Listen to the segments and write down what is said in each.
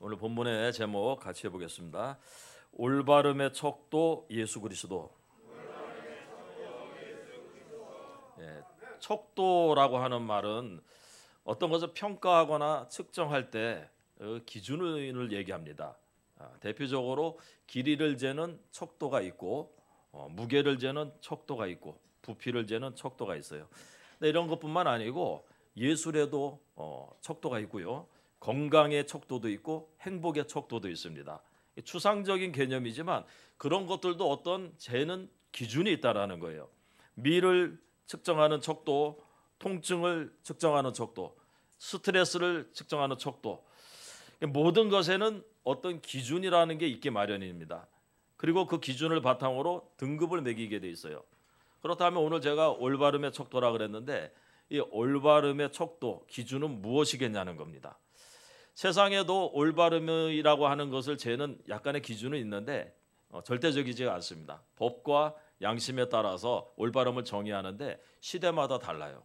오늘 본문의 제목 같이 해보겠습니다. 올바름의 척도 예수 그리스도. 예, 척도라고 하는 말은 어떤 것을 평가하거나 측정할 때 어, 기준을 얘기합니다. 아, 대표적으로 길이를 재는 척도가 있고 어, 무게를 재는 척도가 있고 부피를 재는 척도가 있어요. 이런 것뿐만 아니고 예술에도 어, 척도가 있고요. 건강의 척도도 있고 행복의 척도도 있습니다. 추상적인 개념이지만 그런 것들도 어떤 재는 기준이 있다라는 거예요. 미를 측정하는 척도, 통증을 측정하는 척도, 스트레스를 측정하는 척도. 모든 것에는 어떤 기준이라는 게 있기 마련입니다. 그리고 그 기준을 바탕으로 등급을 매기게 돼 있어요. 그렇다면 오늘 제가 올바름의 척도라 그랬는데 이 올바름의 척도 기준은 무엇이겠냐는 겁니다. 세상에도 올바름이라고 하는 것을 죄는 약간의 기준은 있는데 어, 절대적이지 않습니다. 법과 양심에 따라서 올바름을 정의하는데 시대마다 달라요.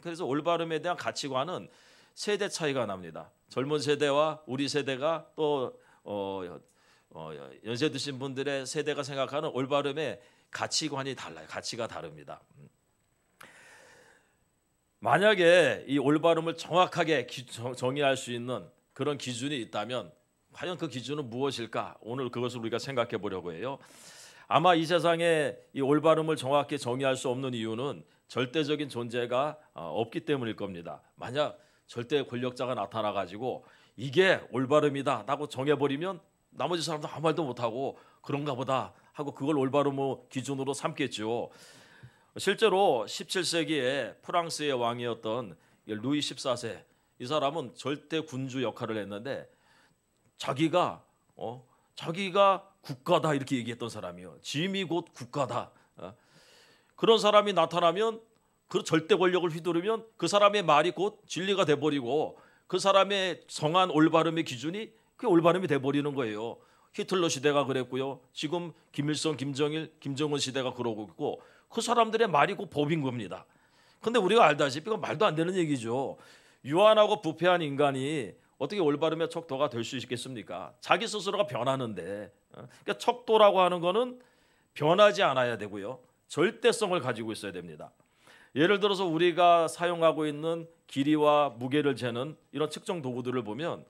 그래서 올바름에 대한 가치관은 세대 차이가 납니다. 젊은 세대와 우리 세대가 또 어, 어, 연세 드신 분들의 세대가 생각하는 올바름의 가치관이 달라요. 가치가 다릅니다. 만약에 이 올바름을 정확하게 기, 정, 정의할 수 있는 그런 기준이 있다면 과연 그 기준은 무엇일까? 오늘 그것을 우리가 생각해 보려고 해요. 아마 이 세상에 이 올바름을 정확히 정의할 수 없는 이유는 절대적인 존재가 어, 없기 때문일 겁니다. 만약 절대 권력자가 나타나 가지고 이게 올바름이다라고 정해버리면 나머지 사람도 아무 말도 못하고 그런가 보다 하고 그걸 올바름 기준으로 삼겠죠. 실제로 17세기에 프랑스의 왕이었던 루이 14세 이 사람은 절대 군주 역할을 했는데 자기가 어 자기가 국가다 이렇게 얘기했던 사람이요. 짐이 곧 국가다. 어? 그런 사람이 나타나면 그 절대 권력을 휘두르면 그 사람의 말이 곧 진리가 돼 버리고 그 사람의 성한 올바름의 기준이 그 올바름이 돼 버리는 거예요. 히틀러 시대가 그랬고요. 지금 김일성, 김정일, 김정은 시대가 그러고 있고 그 사람들의 말이 곧 법인 겁니다. 근데 우리가 알다시피 그 말도 안 되는 얘기죠. 유한하고 부패한 인간이 어떻게 올바르며 척도가 될 수 있겠습니까? 자기 스스로가 변하는데 어? 그러니까 척도라고 하는 거는 변하지 않아야 되고요. 절대성을 가지고 있어야 됩니다. 예를 들어서 우리가 사용하고 있는 길이와 무게를 재는 이런 측정 도구들을 보면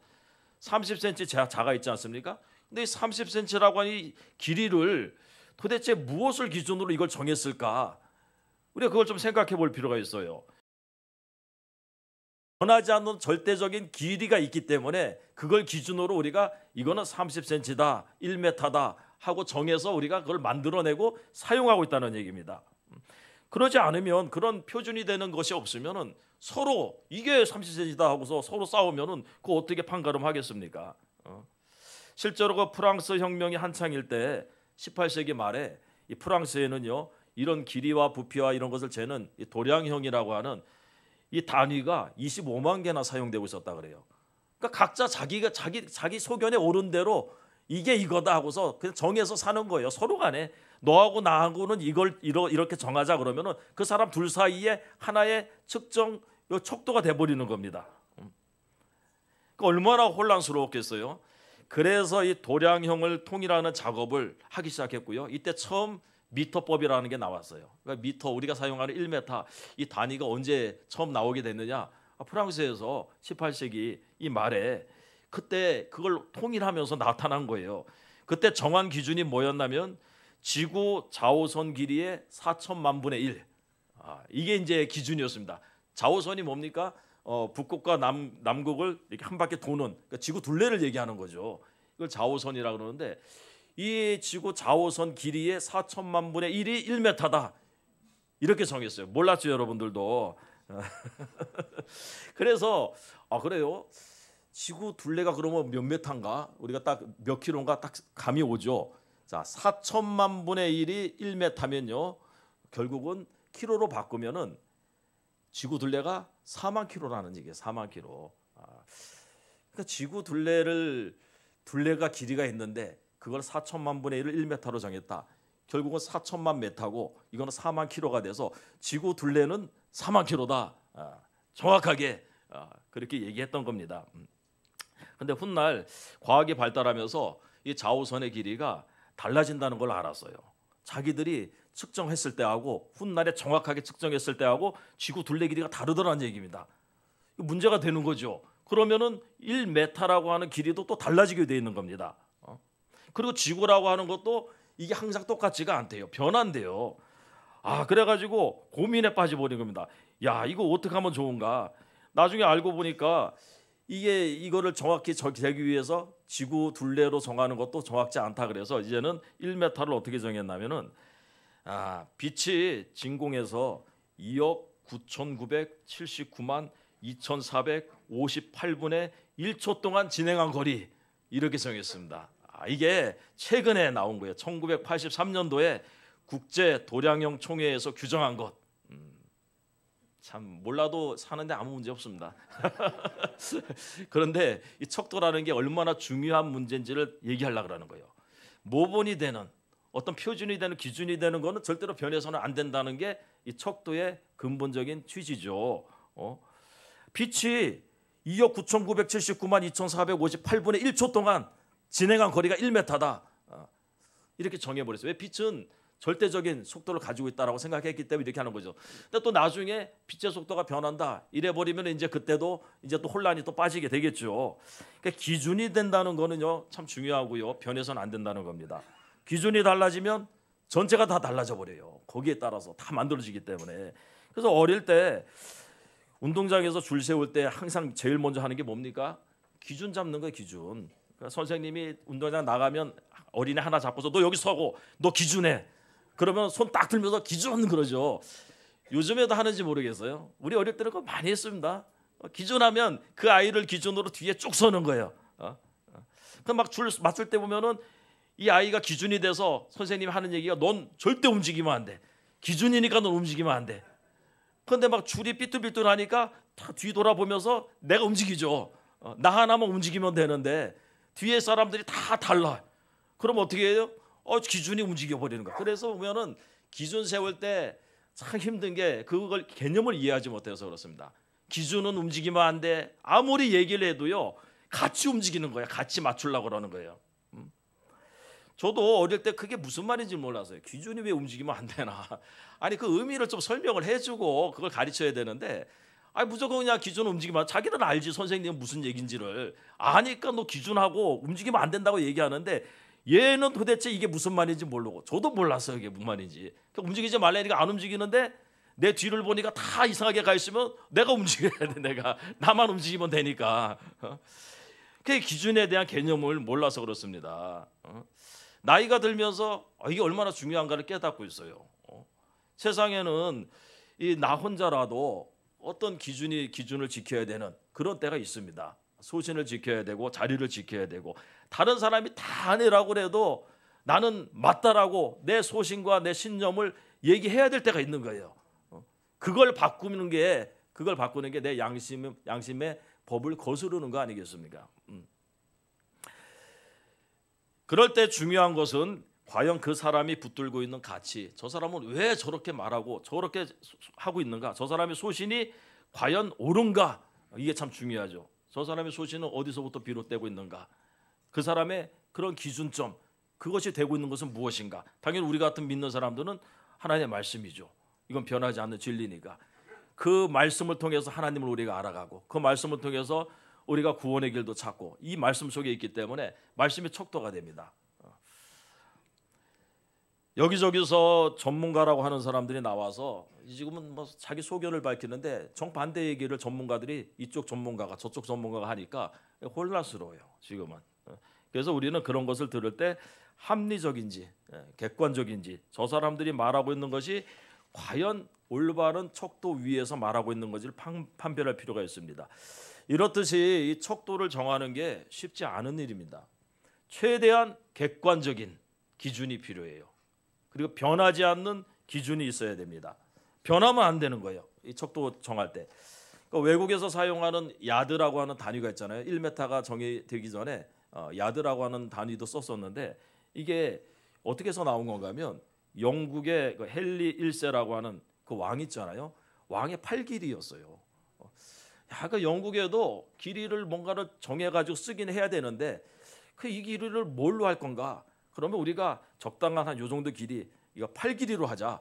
30cm 자가 있지 않습니까? 근데 30cm라고 하는 이 길이를 도대체 무엇을 기준으로 이걸 정했을까? 우리가 그걸 좀 생각해 볼 필요가 있어요. 변하지 않는 절대적인 길이가 있기 때문에 그걸 기준으로 우리가 이거는 30cm다, 1m다 하고 정해서 우리가 그걸 만들어내고 사용하고 있다는 얘기입니다. 그러지 않으면 그런 표준이 되는 것이 없으면은 서로 이게 30cm다 하고서 서로 싸우면은 그 어떻게 판가름하겠습니까? 어? 실제로 그 프랑스 혁명이 한창일 때 18세기 말에 이 프랑스에는요 이런 길이와 부피와 이런 것을 재는 도량형이라고 하는 이 단위가 25만 개나 사용되고 있었다 그래요. 그러니까 각자 자기가 자기 자기 소견에 오른 대로 이게 이거다 하고서 그냥 정해서 사는 거예요. 서로 간에 너하고 나하고는 이걸 이러, 이렇게 정하자 그러면은 그 사람 둘 사이에 하나의 측정 척도가 돼 버리는 겁니다. 음. 그러니까 얼마나 혼란스러웠겠어요. 그래서 이 도량형을 통일하는 작업을 하기 시작했고요. 이때 처음 미터법이라는 게 나왔어요. 그러니까 미터 우리가 사용하는 1m 이 단위가 언제 처음 나오게 됐느냐? 프랑스에서 18세기 이 말에 그때 그걸 통일하면서 나타난 거예요. 그때 정한 기준이 뭐였냐면 지구 좌우선 길이의 4천만 분의 1. 아, 이게 이제 기준이었습니다. 좌우선이 뭡니까? 어, 북극과 남, 남극을 이렇게 한 바퀴 도는 그러니까 지구 둘레를 얘기하는 거죠. 이걸 좌우선이라 그러는데 이 지구 좌우선 길이의 4천만 분의 1이 1m다. 이렇게 정했어요. 몰랐죠 여러분들도. 그래서 아 그래요. 지구 둘레가 그러면 몇메인가 우리가 딱몇 킬로인가 딱 감이 오죠. 자, 4천만 분의 1이 1m면요. 결국은 킬로로 바꾸면은 지구 둘레가 4만 킬로라는 얘기예요. 4만 킬로. 아, 그러니까 지구 둘레를 둘레가 길이가 있는데 그걸 4천만 분의 1을 1m로 정했다. 결국은 4천만 메타고 이거는 4만 킬로가 돼서 지구 둘레는 4만 킬로다. 아, 정확하게 아, 그렇게 얘기했던 겁니다. 그런데 음. 훗날 과학이 발달하면서 이 좌우선의 길이가 달라진다는 걸 알았어요. 자기들이 측정했을 때하고 훗날에 정확하게 측정했을 때하고 지구 둘레 길이가 다르더라는 얘기입니다. 문제가 되는 거죠. 그러면은 1m라고 하는 길이도 또 달라지게 되어 있는 겁니다. 그리고 지구라고 하는 것도 이게 항상 똑같지가 않대요. 변한대요. 아 그래가지고 고민에 빠져버린 겁니다. 야 이거 어떻게 하면 좋은가? 나중에 알고 보니까 이게 이거를 정확히 되기 위해서 지구 둘레로 정하는 것도 정확지 않다 그래서 이제는 1m를 어떻게 정했냐면은 아 빛이 진공에서 2억 9,979만 2,458분의 1초 동안 진행한 거리 이렇게 정했습니다. 아, 이게 최근에 나온 거예요. 1983년도에 국제 도량형 총회에서 규정한 것. 음, 참 몰라도 사는데 아무 문제 없습니다. 그런데 이 척도라는 게 얼마나 중요한 문제인지를 얘기하려고 그러는 거예요. 모본이 되는 어떤 표준이 되는 기준이 되는 거는 절대로 변해서는 안 된다는 게 이 척도의 근본적인 취지죠. 어? 빛이 2억 9,979만 2,458분의 1초 동안 진행한 거리가 1m다. 어, 이렇게 정해버렸어요. 왜 빛은 절대적인 속도를 가지고 있다라고 생각했기 때문에 이렇게 하는 거죠. 근데 또 나중에 빛의 속도가 변한다. 이래 버리면 이제 그때도 이제 또 혼란이 또 빠지게 되겠죠. 그러니까 기준이 된다는 거는요. 참 중요하고요. 변해서는 안 된다는 겁니다. 기준이 달라지면 전체가 다 달라져 버려요. 거기에 따라서 다 만들어지기 때문에. 그래서 어릴 때 운동장에서 줄 세울 때 항상 제일 먼저 하는 게 뭡니까? 기준 잡는 거예요, 기준. 그러니까 선생님이 운동장 나가면 어린애 하나 잡고서 너 여기 서고 너 기준해. 그러면 손 딱 들면서 기준 그러죠. 요즘에도 하는지 모르겠어요. 우리 어릴 때는 그거 많이 했습니다. 기준하면 그 아이를 기준으로 뒤에 쭉 서는 거예요. 어? 어. 그막줄 맞출 때 보면은 이 아이가 기준이 돼서 선생님이 하는 얘기가 넌 절대 움직이면 안 돼. 기준이니까 넌 움직이면 안 돼. 그런데 막 줄이 삐뚤삐뚤하니까 다 뒤돌아보면서 내가 움직이죠. 어, 나 하나만 움직이면 되는데 뒤에 사람들이 다 달라. 그럼 어떻게 해요? 어, 기준이 움직여 버리는 거야. 그래서 보면은 기준 세울 때 참 힘든 게 그걸 개념을 이해하지 못해서 그렇습니다. 기준은 움직이면 안 돼. 아무리 얘기를 해도요. 같이 움직이는 거야. 같이 맞추려고 그러는 거예요. 음. 저도 어릴 때 그게 무슨 말인지 몰라서요. 기준이 왜 움직이면 안 되나. 아니 그 의미를 좀 설명을 해주고 그걸 가르쳐야 되는데 아니 무조건 그냥 기준 움직이면 자기는 알지 선생님 무슨 얘긴지를 아니까 너 기준하고 움직이면 안 된다고 얘기하는데 얘는 도대체 이게 무슨 말인지 모르고 저도 몰랐어요 이게 무슨 말인지 그러니까 움직이지 말라니까 안 움직이는데 내 뒤를 보니까 다 이상하게 가 있으면 내가 움직여야 돼 내가 나만 움직이면 되니까 그 기준에 대한 개념을 몰라서 그렇습니다 어? 나이가 들면서 아, 이게 얼마나 중요한가를 깨닫고 있어요 어? 세상에는 이 나 혼자라도 어떤 기준이 기준을 지켜야 되는 그런 때가 있습니다. 소신을 지켜야 되고 자리를 지켜야 되고 다른 사람이 다 아니라고 해도 나는 맞다라고 내 소신과 내 신념을 얘기해야 될 때가 있는 거예요. 어? 그걸 바꾸는 게 그걸 바꾸는 게 내 양심 양심의 법을 거스르는 거 아니겠습니까? 음. 그럴 때 중요한 것은 과연 그 사람이 붙들고 있는 가치, 저 사람은 왜 저렇게 말하고 저렇게 하고 있는가? 저 사람의 소신이 과연 옳은가? 이게 참 중요하죠. 저 사람의 소신은 어디서부터 비롯되고 있는가? 그 사람의 그런 기준점, 그것이 되고 있는 것은 무엇인가? 당연히 우리 같은 믿는 사람들은 하나님의 말씀이죠. 이건 변하지 않는 진리니까. 그 말씀을 통해서 하나님을 우리가 알아가고 그 말씀을 통해서 우리가 구원의 길도 찾고 이 말씀 속에 있기 때문에 말씀이 척도가 됩니다. 여기저기서 전문가라고 하는 사람들이 나와서 지금은 뭐 자기 소견을 밝히는데 정반대 얘기를 전문가들이 이쪽 전문가가 저쪽 전문가가 하니까 혼란스러워요 지금은 그래서 우리는 그런 것을 들을 때 합리적인지 예, 객관적인지 저 사람들이 말하고 있는 것이 과연 올바른 척도 위에서 말하고 있는 것을 판별할 필요가 있습니다 이렇듯이 이 척도를 정하는 게 쉽지 않은 일입니다 최대한 객관적인 기준이 필요해요 그리고 변하지 않는 기준이 있어야 됩니다. 변하면 안 되는 거예요. 이 척도 정할 때. 그러니까 외국에서 사용하는 야드라고 하는 단위가 있잖아요. 1m가 정의되기 전에 어, 야드라고 하는 단위도 썼었는데 이게 어떻게 해서 나온 건가 하면 영국의 그 헨리 1세라고 하는 그왕 있잖아요. 왕의 팔길이였어요. 야, 어, 그 영국에도 길이를 뭔가를 정해가지고 쓰긴 해야 되는데 그 이 길이를 뭘로 할 건가? 그러면 우리가 적당한 한 요 정도 길이 이거 팔 길이로 하자.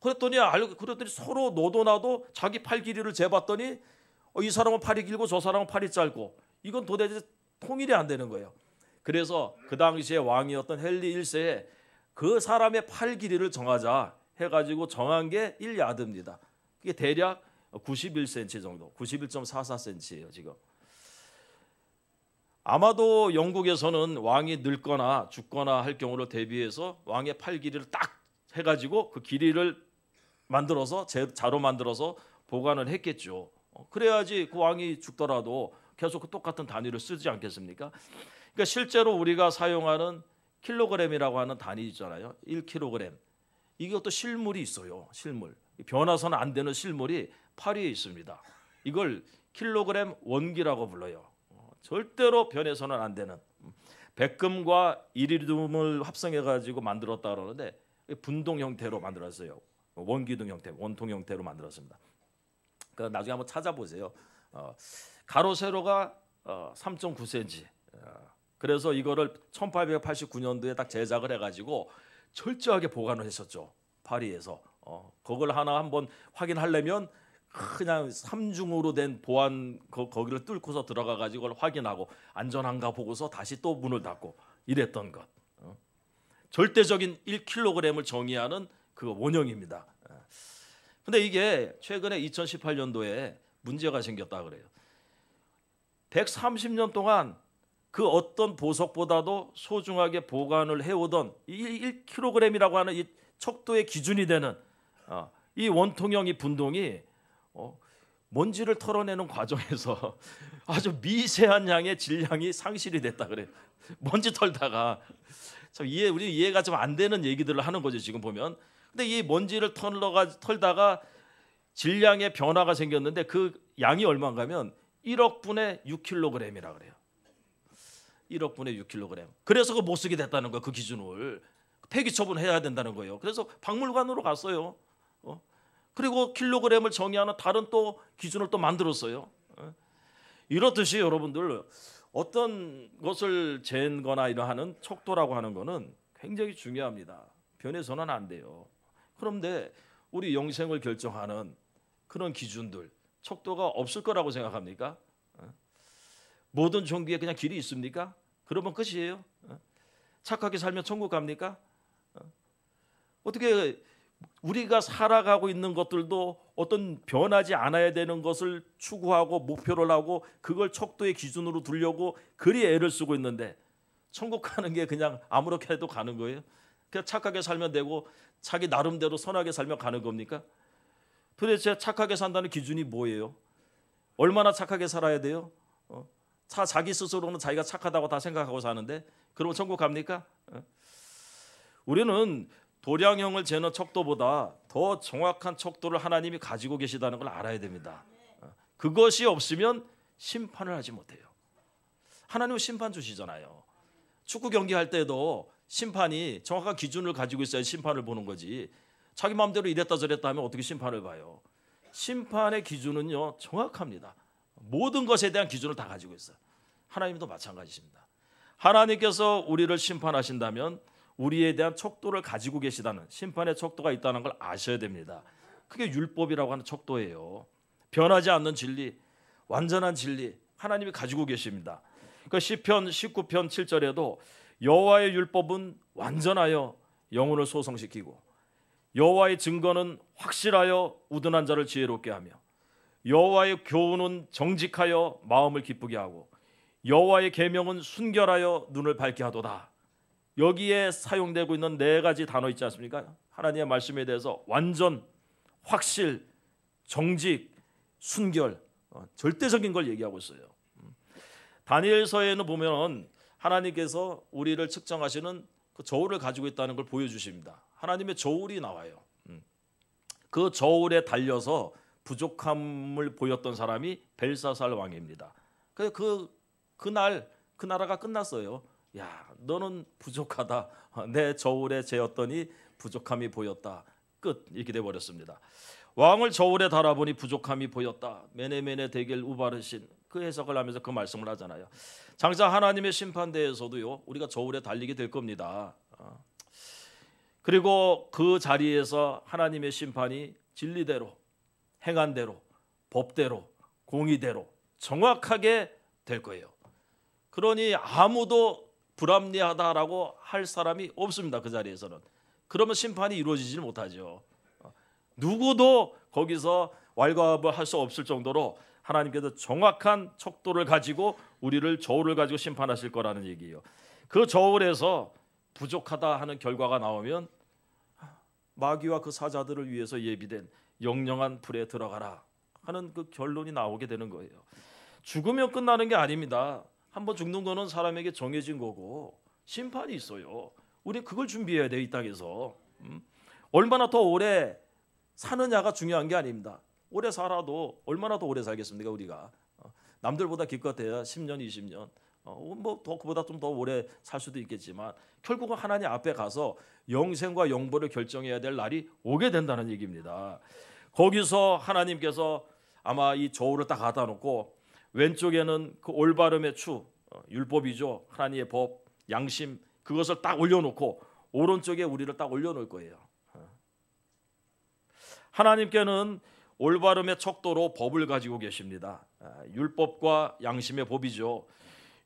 그랬더니 알고 그랬더니 서로 너도 나도 자기 팔 길이를 재봤더니 어, 이 사람은 팔이 길고 저 사람은 팔이 짧고 이건 도대체 통일이 안 되는 거예요. 그래서 그 당시에 왕이었던 헨리 1세에 그 사람의 팔 길이를 정하자 해가지고 정한 게 1야드입니다. 그게 대략 91cm 정도, 91.44cm예요 지금. 아마도 영국에서는 왕이 늙거나 죽거나 할 경우를 대비해서 왕의 팔 길이를 딱 해가지고 그 길이를 만들어서 자로 만들어서 보관을 했겠죠. 어, 그래야지 그 왕이 죽더라도 계속 그 똑같은 단위를 쓰지 않겠습니까? 그러니까 실제로 우리가 사용하는 킬로그램이라고 하는 단위 있잖아요. 1킬로그램 이것도 실물이 있어요. 실물. 변화선 안 되는 실물이 파리에 있습니다. 이걸 킬로그램 원기라고 불러요. 절대로 변해서는 안 되는 백금과 이리듐을 합성해 가지고 만들었다 그러는데 분동 형태로 만들었어요. 원기둥 형태, 원통 형태로 만들었습니다. 그 나중에 한번 찾아보세요. 어, 가로 세로가 어, 3.9cm. 어, 그래서 이거를 1889년도에 딱 제작을 해가지고 철저하게 보관을 했었죠. 파리에서. 어, 그걸 하나 한번 확인하려면 그냥 삼중으로 된 보안 거, 거기를 뚫고서 들어가 가지고 그걸 확인하고 안전한가 보고서 다시 또 문을 닫고 이랬던 것. 어? 절대적인 1kg을 정의하는 그 원형입니다. 근데 이게 최근에 2018년도에 문제가 생겼다 그래요. 130년 동안 그 어떤 보석보다도 소중하게 보관을 해오던 이 1kg이라고 하는 이 척도의 기준이 되는 어, 이 원통형이 분동이 어, 먼지를 털어내는 과정에서 아주 미세한 양의 질량이 상실이 됐다 그래. 먼지 털다가 참 이해 우리 이해가 좀 안 되는 얘기들을 하는 거죠 지금 보면. 근데 이 먼지를 털러가 털다가 질량의 변화가 생겼는데 그 양이 얼마인가면 1억 분의 6kg이라 그래요. 1억 분의 6kg. 그래서 그 못 쓰게 됐다는 거그 기준을 폐기 처분해야 된다는 거예요. 그래서 박물관으로 갔어요. 그리고 킬로그램을 정의하는 다른 또 기준을 또 만들었어요. 예. 이렇듯이 여러분들 어떤 것을 잰거나 이러하는 척도라고 하는 거는 굉장히 중요합니다. 변해서는 안 돼요. 그런데 우리 영생을 결정하는 그런 기준들 척도가 없을 거라고 생각합니까? 예. 모든 종교에 그냥 길이 있습니까? 그러면 끝이에요. 예. 착하게 살면 천국 갑니까? 어떻게 우리가 살아가고 있는 것들도 어떤 변하지 않아야 되는 것을 추구하고 목표를 하고 그걸 척도의 기준으로 두려고 그리 애를 쓰고 있는데 천국 가는 게 그냥 아무렇게 해도 가는 거예요. 그냥 착하게 살면 되고 자기 나름대로 선하게 살면 가는 겁니까? 도대체 착하게 산다는 기준이 뭐예요? 얼마나 착하게 살아야 돼요? 어? 자, 자기 스스로는 자기가 착하다고 다 생각하고 사는데 그러면 천국 갑니까? 어? 우리는 도량형을 재는 척도보다 더 정확한 척도를 하나님이 가지고 계시다는 걸 알아야 됩니다. 어, 그것이 없으면 심판을 하지 못해요. 하나님은 심판 주시잖아요. 축구 경기 할 때도 심판이 정확한 기준을 가지고 있어야 심판을 보는 거지. 자기 마음대로 이랬다 저랬다 하면 어떻게 심판을 봐요? 심판의 기준은요 정확합니다. 모든 것에 대한 기준을 다 가지고 있어요. 하나님도 마찬가지입니다. 하나님께서 우리를 심판하신다면 우리에 대한 척도를 가지고 계시다는 심판의 척도가 있다는 걸 아셔야 됩니다. 그게 율법이라고 하는 척도예요. 변하지 않는 진리, 완전한 진리 하나님이 가지고 계십니다. 그 시편 19편 7절에도 여호와의 율법은 완전하여 영혼을 소성시키고 여호와의 증거는 확실하여 우둔한 자를 지혜롭게 하며 여호와의 교훈은 정직하여 마음을 기쁘게 하고 여호와의 계명은 순결하여 눈을 밝게 하도다. 여기에 사용되고 있는 네 가지 단어 있지 않습니까? 하나님의 말씀에 대해서 완전, 확실, 정직, 순결, 어, 절대적인 걸 얘기하고 있어요. 음. 다니엘서에는 보면은 하나님께서 우리를 측정하시는 그 저울을 가지고 있다는 걸 보여주십니다. 하나님의 저울이 나와요. 음. 그 저울에 달려서 부족함을 보였던 사람이 벨사살 왕입니다. 그그 그, 그날 그 나라가 끝났어요. 야, 너는 부족하다. 내 저울에 재었더니 부족함이 보였다. 끝 이렇게 돼 버렸습니다. 왕을 저울에 달아보니 부족함이 보였다. 메네메네 대결 우바르신 그 해석을 하면서 그 말씀을 하잖아요. 장자 하나님의 심판대에서도요 우리가 저울에 달리게 될 겁니다. 어. 그리고 그 자리에서 하나님의 심판이 진리대로 행한대로 법대로 공의대로 정확하게 될 거예요. 그러니 아무도 불합리하다라고 할 사람이 없습니다. 그 자리에서는. 그러면 심판이 이루어지지 못하죠. 어, 누구도 거기서 왈가왈부 할수 없을 정도로 하나님께서 정확한 척도를 가지고 우리를 저울을 가지고 심판하실 거라는 얘기예요. 그 저울에서 부족하다 하는 결과가 나오면 마귀와 그 사자들을 위해서 예비된 영영한 불에 들어가라 하는 그 결론이 나오게 되는 거예요. 죽으면 끝나는 게 아닙니다. 한번 죽는 거는 사람에게 정해진 거고 심판이 있어요. 우리 그걸 준비해야 돼이 땅에서. 음? 얼마나 더 오래 사느냐가 중요한 게 아닙니다. 오래 살아도 얼마나 더 오래 살겠습니까 우리가 어, 남들보다 기껏해야 10년 20년 어, 뭐더 그보다 좀 더 오래 살 수도 있겠지만 결국은 하나님 앞에 가서 영생과 영보를 결정해야 될 날이 오게 된다는 얘기입니다. 거기서 하나님께서 아마 이 저울을 딱 갖다 놓고 왼쪽에는 그 올바름의 추 어, 율법이죠 하나님의 법 양심 그것을 딱 올려놓고 오른쪽에 우리를 딱 올려놓을 거예요. 어. 하나님께는 올바름의 척도로 법을 가지고 계십니다. 아, 율법과 양심의 법이죠.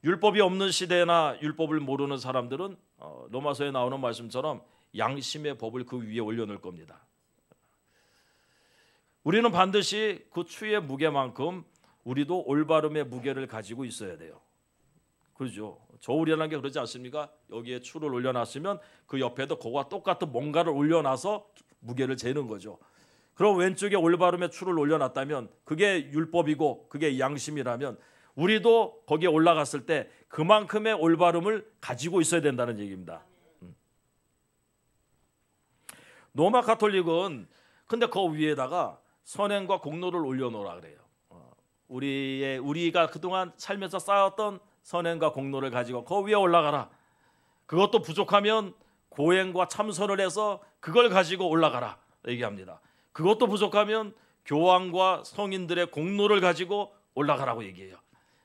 율법이 없는 시대나 율법을 모르는 사람들은 어, 로마서에 나오는 말씀처럼 양심의 법을 그 위에 올려놓을 겁니다. 우리는 반드시 그 추의 무게만큼 우리도 올바름의 무게를 가지고 있어야 돼요. 그렇죠. 저울이라는 게 그러지 않습니까? 여기에 추를 올려놨으면 그 옆에도 그와 똑같은 뭔가를 올려놔서 무게를 재는 거죠. 그럼 왼쪽에 올바름의 추를 올려놨다면 그게 율법이고 그게 양심이라면 우리도 거기에 올라갔을 때 그만큼의 올바름을 가지고 있어야 된다는 얘기입니다. 노마 음. 카톨릭은 근데 그 위에다가 선행과 공로를 올려놓으라 그래요. 우리의 우리가 그동안 살면서 쌓았던 선행과 공로를 가지고 거 위에 올라가라. 그것도 부족하면 고행과 참선을 해서 그걸 가지고 올라가라 얘기합니다. 그것도 부족하면 교황과 성인들의 공로를 가지고 올라가라고 얘기해요.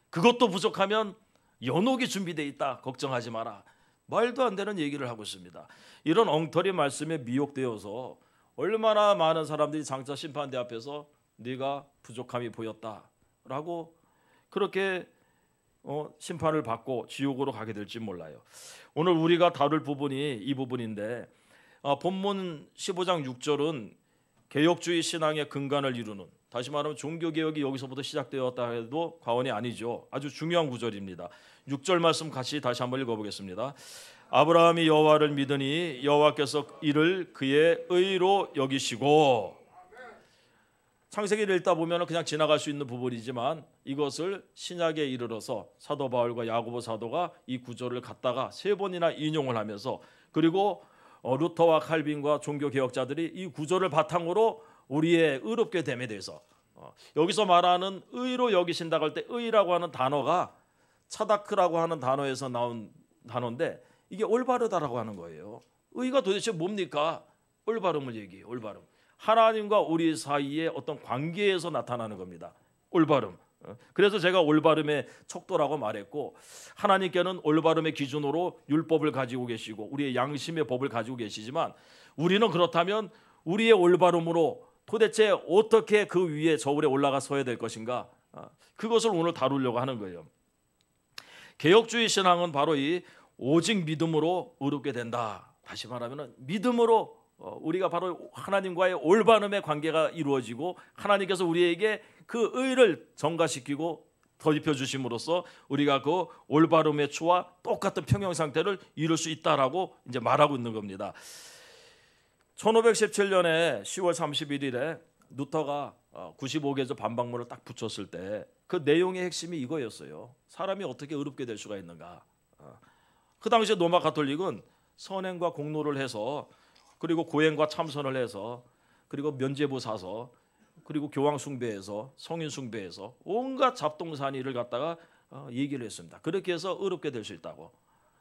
그것도 부족하면 연옥이 준비되어 있다. 걱정하지 마라. 말도 안 되는 얘기를 하고 있습니다. 이런 엉터리 말씀에 미혹되어서 얼마나 많은 사람들이 장차 심판대 앞에서 네가 부족함이 보였다. 라고 그렇게 어, 심판을 받고 지옥으로 가게 될지 몰라요. 오늘 우리가 다룰 부분이 이 부분인데 아, 본문 15장 6절은 개혁주의 신앙의 근간을 이루는 다시 말하면 종교 개혁이 여기서부터 시작되었다 해도 과언이 아니죠. 아주 중요한 구절입니다. 6절 말씀 같이 다시 한번 읽어보겠습니다. 아브라함이 여호와를 믿으니 여호와께서 이를 그의 의로 여기시고 창세기를 읽다 보면 그냥 지나갈 수 있는 부분이지만 이것을 신약에 이르러서 사도 바울과 야고보 사도가 이 구절을 갖다가 세 번이나 인용을 하면서 그리고 어, 루터와 칼빈과 종교 개혁자들이 이 구절을 바탕으로 우리의 의롭게 됨에 대해서 어, 여기서 말하는 의로 여기신다할 때 의라고 하는 단어가 차다크라고 하는 단어에서 나온 단어인데 이게 올바르다라고 하는 거예요. 의가 도대체 뭡니까? 올바름을 얘기해요. 올바름. 하나님과 우리 사이의 어떤 관계에서 나타나는 겁니다. 올바름. 어, 그래서 제가 올바름의 척도라고 말했고 하나님께는 올바름의 기준으로 율법을 가지고 계시고 우리의 양심의 법을 가지고 계시지만 우리는 그렇다면 우리의 올바름으로 도대체 어떻게 그 위에 저울에 올라가 서야 될 것인가 어, 그것을 오늘 다루려고 하는 거예요. 개혁주의 신앙은 바로 이 오직 믿음으로 의롭게 된다. 다시 말하면 믿음으로 어, 우리가 바로 하나님과의 올바름의 관계가 이루어지고 하나님께서 우리에게 그 의를 전가시키고 더입혀 주심으로써 우리가 그 올바름의 추와 똑같은 평형 상태를 이룰 수 있다라고 이제 말하고 있는 겁니다. 1517년에 10월 31일에 루터가 95개조 반박문을 딱 붙였을 때 그 내용의 핵심이 이거였어요. 사람이 어떻게 의롭게 될 수가 있는가. 어, 그 당시에 노마 가톨릭은 선행과 공로를 해서 그리고 고행과 참선을 해서 그리고 면제부 사서 그리고 교황 숭배에서 성인 숭배에서 온갖 잡동사니 를 갖다가 어, 얘기를 했습니다. 그렇게 해서 어렵게될 수 있다고.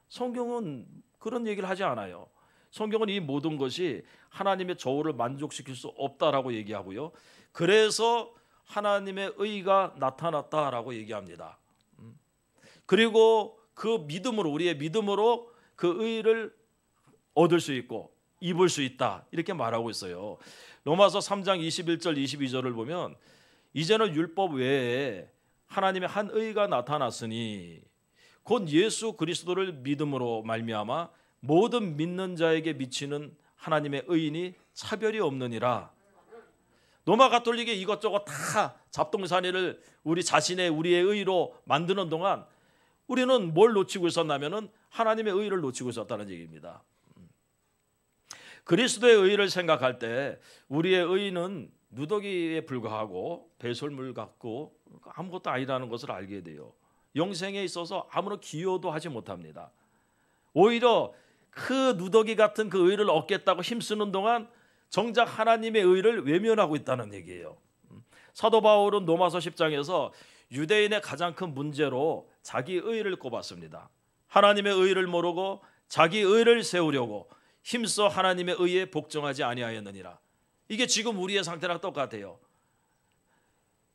성경은 그런 얘기를 하지 않아요. 성경은 이 모든 것이 하나님의 저울을 만족시킬 수 없다라고 얘기하고요. 그래서 하나님의 의가 나타났다라고 얘기합니다. 음. 그리고 그 믿음으로 우리의 믿음으로 그 의를 얻을 수 있고 입을 수 있다. 이렇게 말하고 있어요. 로마서 3장 21절 22절을 보면 이제는 율법 외에 하나님의 한 의가 나타났으니 곧 예수 그리스도를 믿음으로 말미암아 모든 믿는 자에게 미치는 하나님의 의인이 차별이 없느니라. 로마 가톨릭이 이것저것 다 잡동사니를 우리 자신의 우리의 의로 만드는 동안 우리는 뭘 놓치고 있었냐면은 하나님의 의를 놓치고 있었다는 얘기입니다. 그리스도의 의를 생각할 때 우리의 의는 누더기에 불과하고 배설물 같고 아무것도 아니라는 것을 알게 돼요. 영생에 있어서 아무런 기여도 하지 못합니다. 오히려 그 누더기 같은 그 의를 얻겠다고 힘쓰는 동안 정작 하나님의 의를 외면하고 있다는 얘기예요. 사도 바울은 로마서 10장에서 유대인의 가장 큰 문제로 자기 의를 꼽았습니다. 하나님의 의를 모르고 자기 의를 세우려고 힘써 하나님의 의에 복종하지 아니하였느니라. 이게 지금 우리의 상태랑 똑같아요.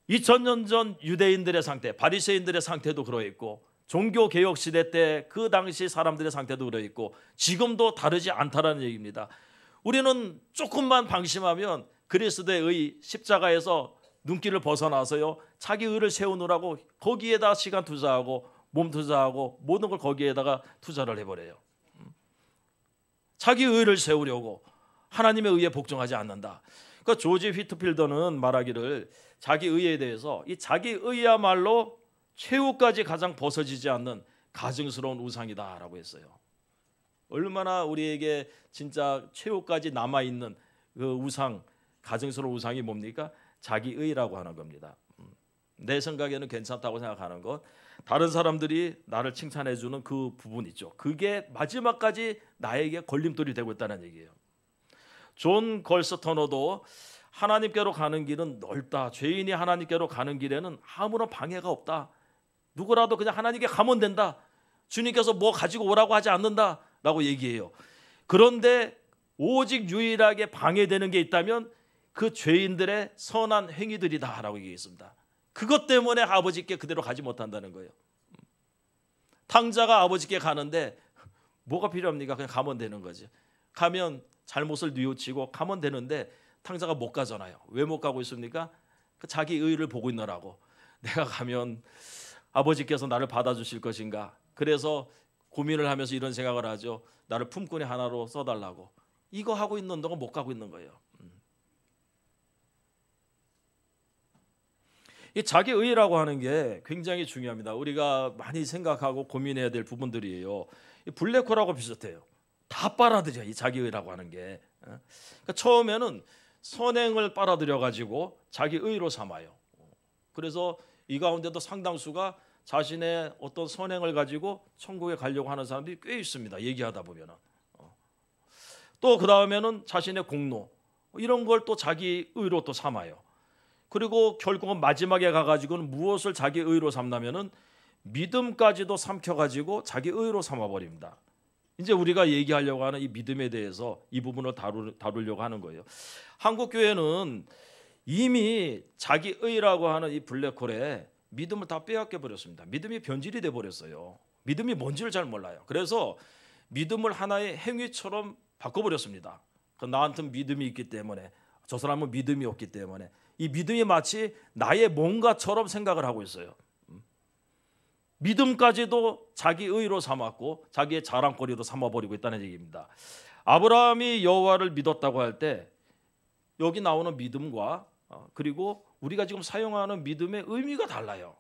2000년 전 유대인들의 상태, 바리새인들의 상태도 그러했고 종교 개혁 시대 때 그 당시 사람들의 상태도 그러했고 지금도 다르지 않다라는 얘기입니다. 우리는 조금만 방심하면 그리스도의 의 십자가에서 눈길을 벗어나서요. 자기 의를 세우느라고 거기에다 시간 투자하고 몸 투자하고 모든 걸 거기에다가 투자를 해버려요. 자기 의를 세우려고 하나님의 의에 복종하지 않는다. 그러니까 조지 휘트필더는 말하기를 자기 의에 대해서 이 자기 의야말로 최후까지 가장 벗어지지 않는 가증스러운 우상이다라고 했어요. 얼마나 우리에게 진짜 최후까지 남아 있는 그 우상, 가증스러운 우상이 뭡니까? 자기 의라고 하는 겁니다. 음. 내 생각에는 괜찮다고 생각하는 것, 다른 사람들이 나를 칭찬해 주는 그 부분 있죠. 그게 마지막까지 나에게 걸림돌이 되고 있다는 얘기예요. 존 걸스터너도 하나님께로 가는 길은 넓다. 죄인이 하나님께로 가는 길에는 아무런 방해가 없다. 누구라도 그냥 하나님께 가면 된다. 주님께서 뭐 가지고 오라고 하지 않는다라고 얘기해요. 그런데 오직 유일하게 방해되는 게 있다면 그 죄인들의 선한 행위들이다라고 얘기했습니다. 그것 때문에 아버지께 그대로 가지 못한다는 거예요. 탕자가 아버지께 가는데 뭐가 필요합니까? 그냥 가면 되는 거지. 가면 잘못을 뉘우치고 가면 되는데 탕자가 못 가잖아요. 왜 못 가고 있습니까? 그 자기 의를 보고 있느라고. 내가 가면 아버지께서 나를 받아주실 것인가? 그래서 고민을 하면서 이런 생각을 하죠. 나를 품꾼의 하나로 써달라고. 이거 하고 있는 동안 못 가고 있는 거예요. 이 자기 의라고 하는 게 굉장히 중요합니다. 우리가 많이 생각하고 고민해야 될 부분들이에요. 이 블랙홀하고 비슷해요. 다 빨아들여 이 자기 의라고 하는 게. 어? 그러니까 처음에는 선행을 빨아들여 가지고 자기 의로 삼아요. 그래서 이 가운데도 상당수가 자신의 어떤 선행을 가지고 천국에 가려고 하는 사람들이 꽤 있습니다. 얘기하다 보면은 어. 또그 다음에는 자신의 공로 이런 걸 또 자기 의로 또 삼아요. 그리고 결국은 마지막에 가가지고는 무엇을 자기 의로 삼나면은 믿음까지도 삼켜가지고 자기 의로 삼아버립니다. 이제 우리가 얘기하려고 하는 이 믿음에 대해서 이 부분을 다루, 다루려고 하는 거예요. 한국 교회는 이미 자기 의라고 하는 이 블랙홀에 믿음을 다 빼앗겨 버렸습니다. 믿음이 변질이 돼 버렸어요. 믿음이 뭔지를 잘 몰라요. 그래서 믿음을 하나의 행위처럼 바꿔 버렸습니다. 그 나한테 믿음이 있기 때문에 저 사람은 믿음이 없기 때문에 이 믿음이 마치 나의 뭔가처럼 생각을 하고 있어요. 믿음까지도 자기 의로 삼았고 자기의 자랑거리로 삼아버리고 있다는 얘기입니다. 아브라함이 여호와를 믿었다고 할 때 여기 나오는 믿음과 어, 그리고 우리가 지금 사용하는 믿음의 의미가 달라요.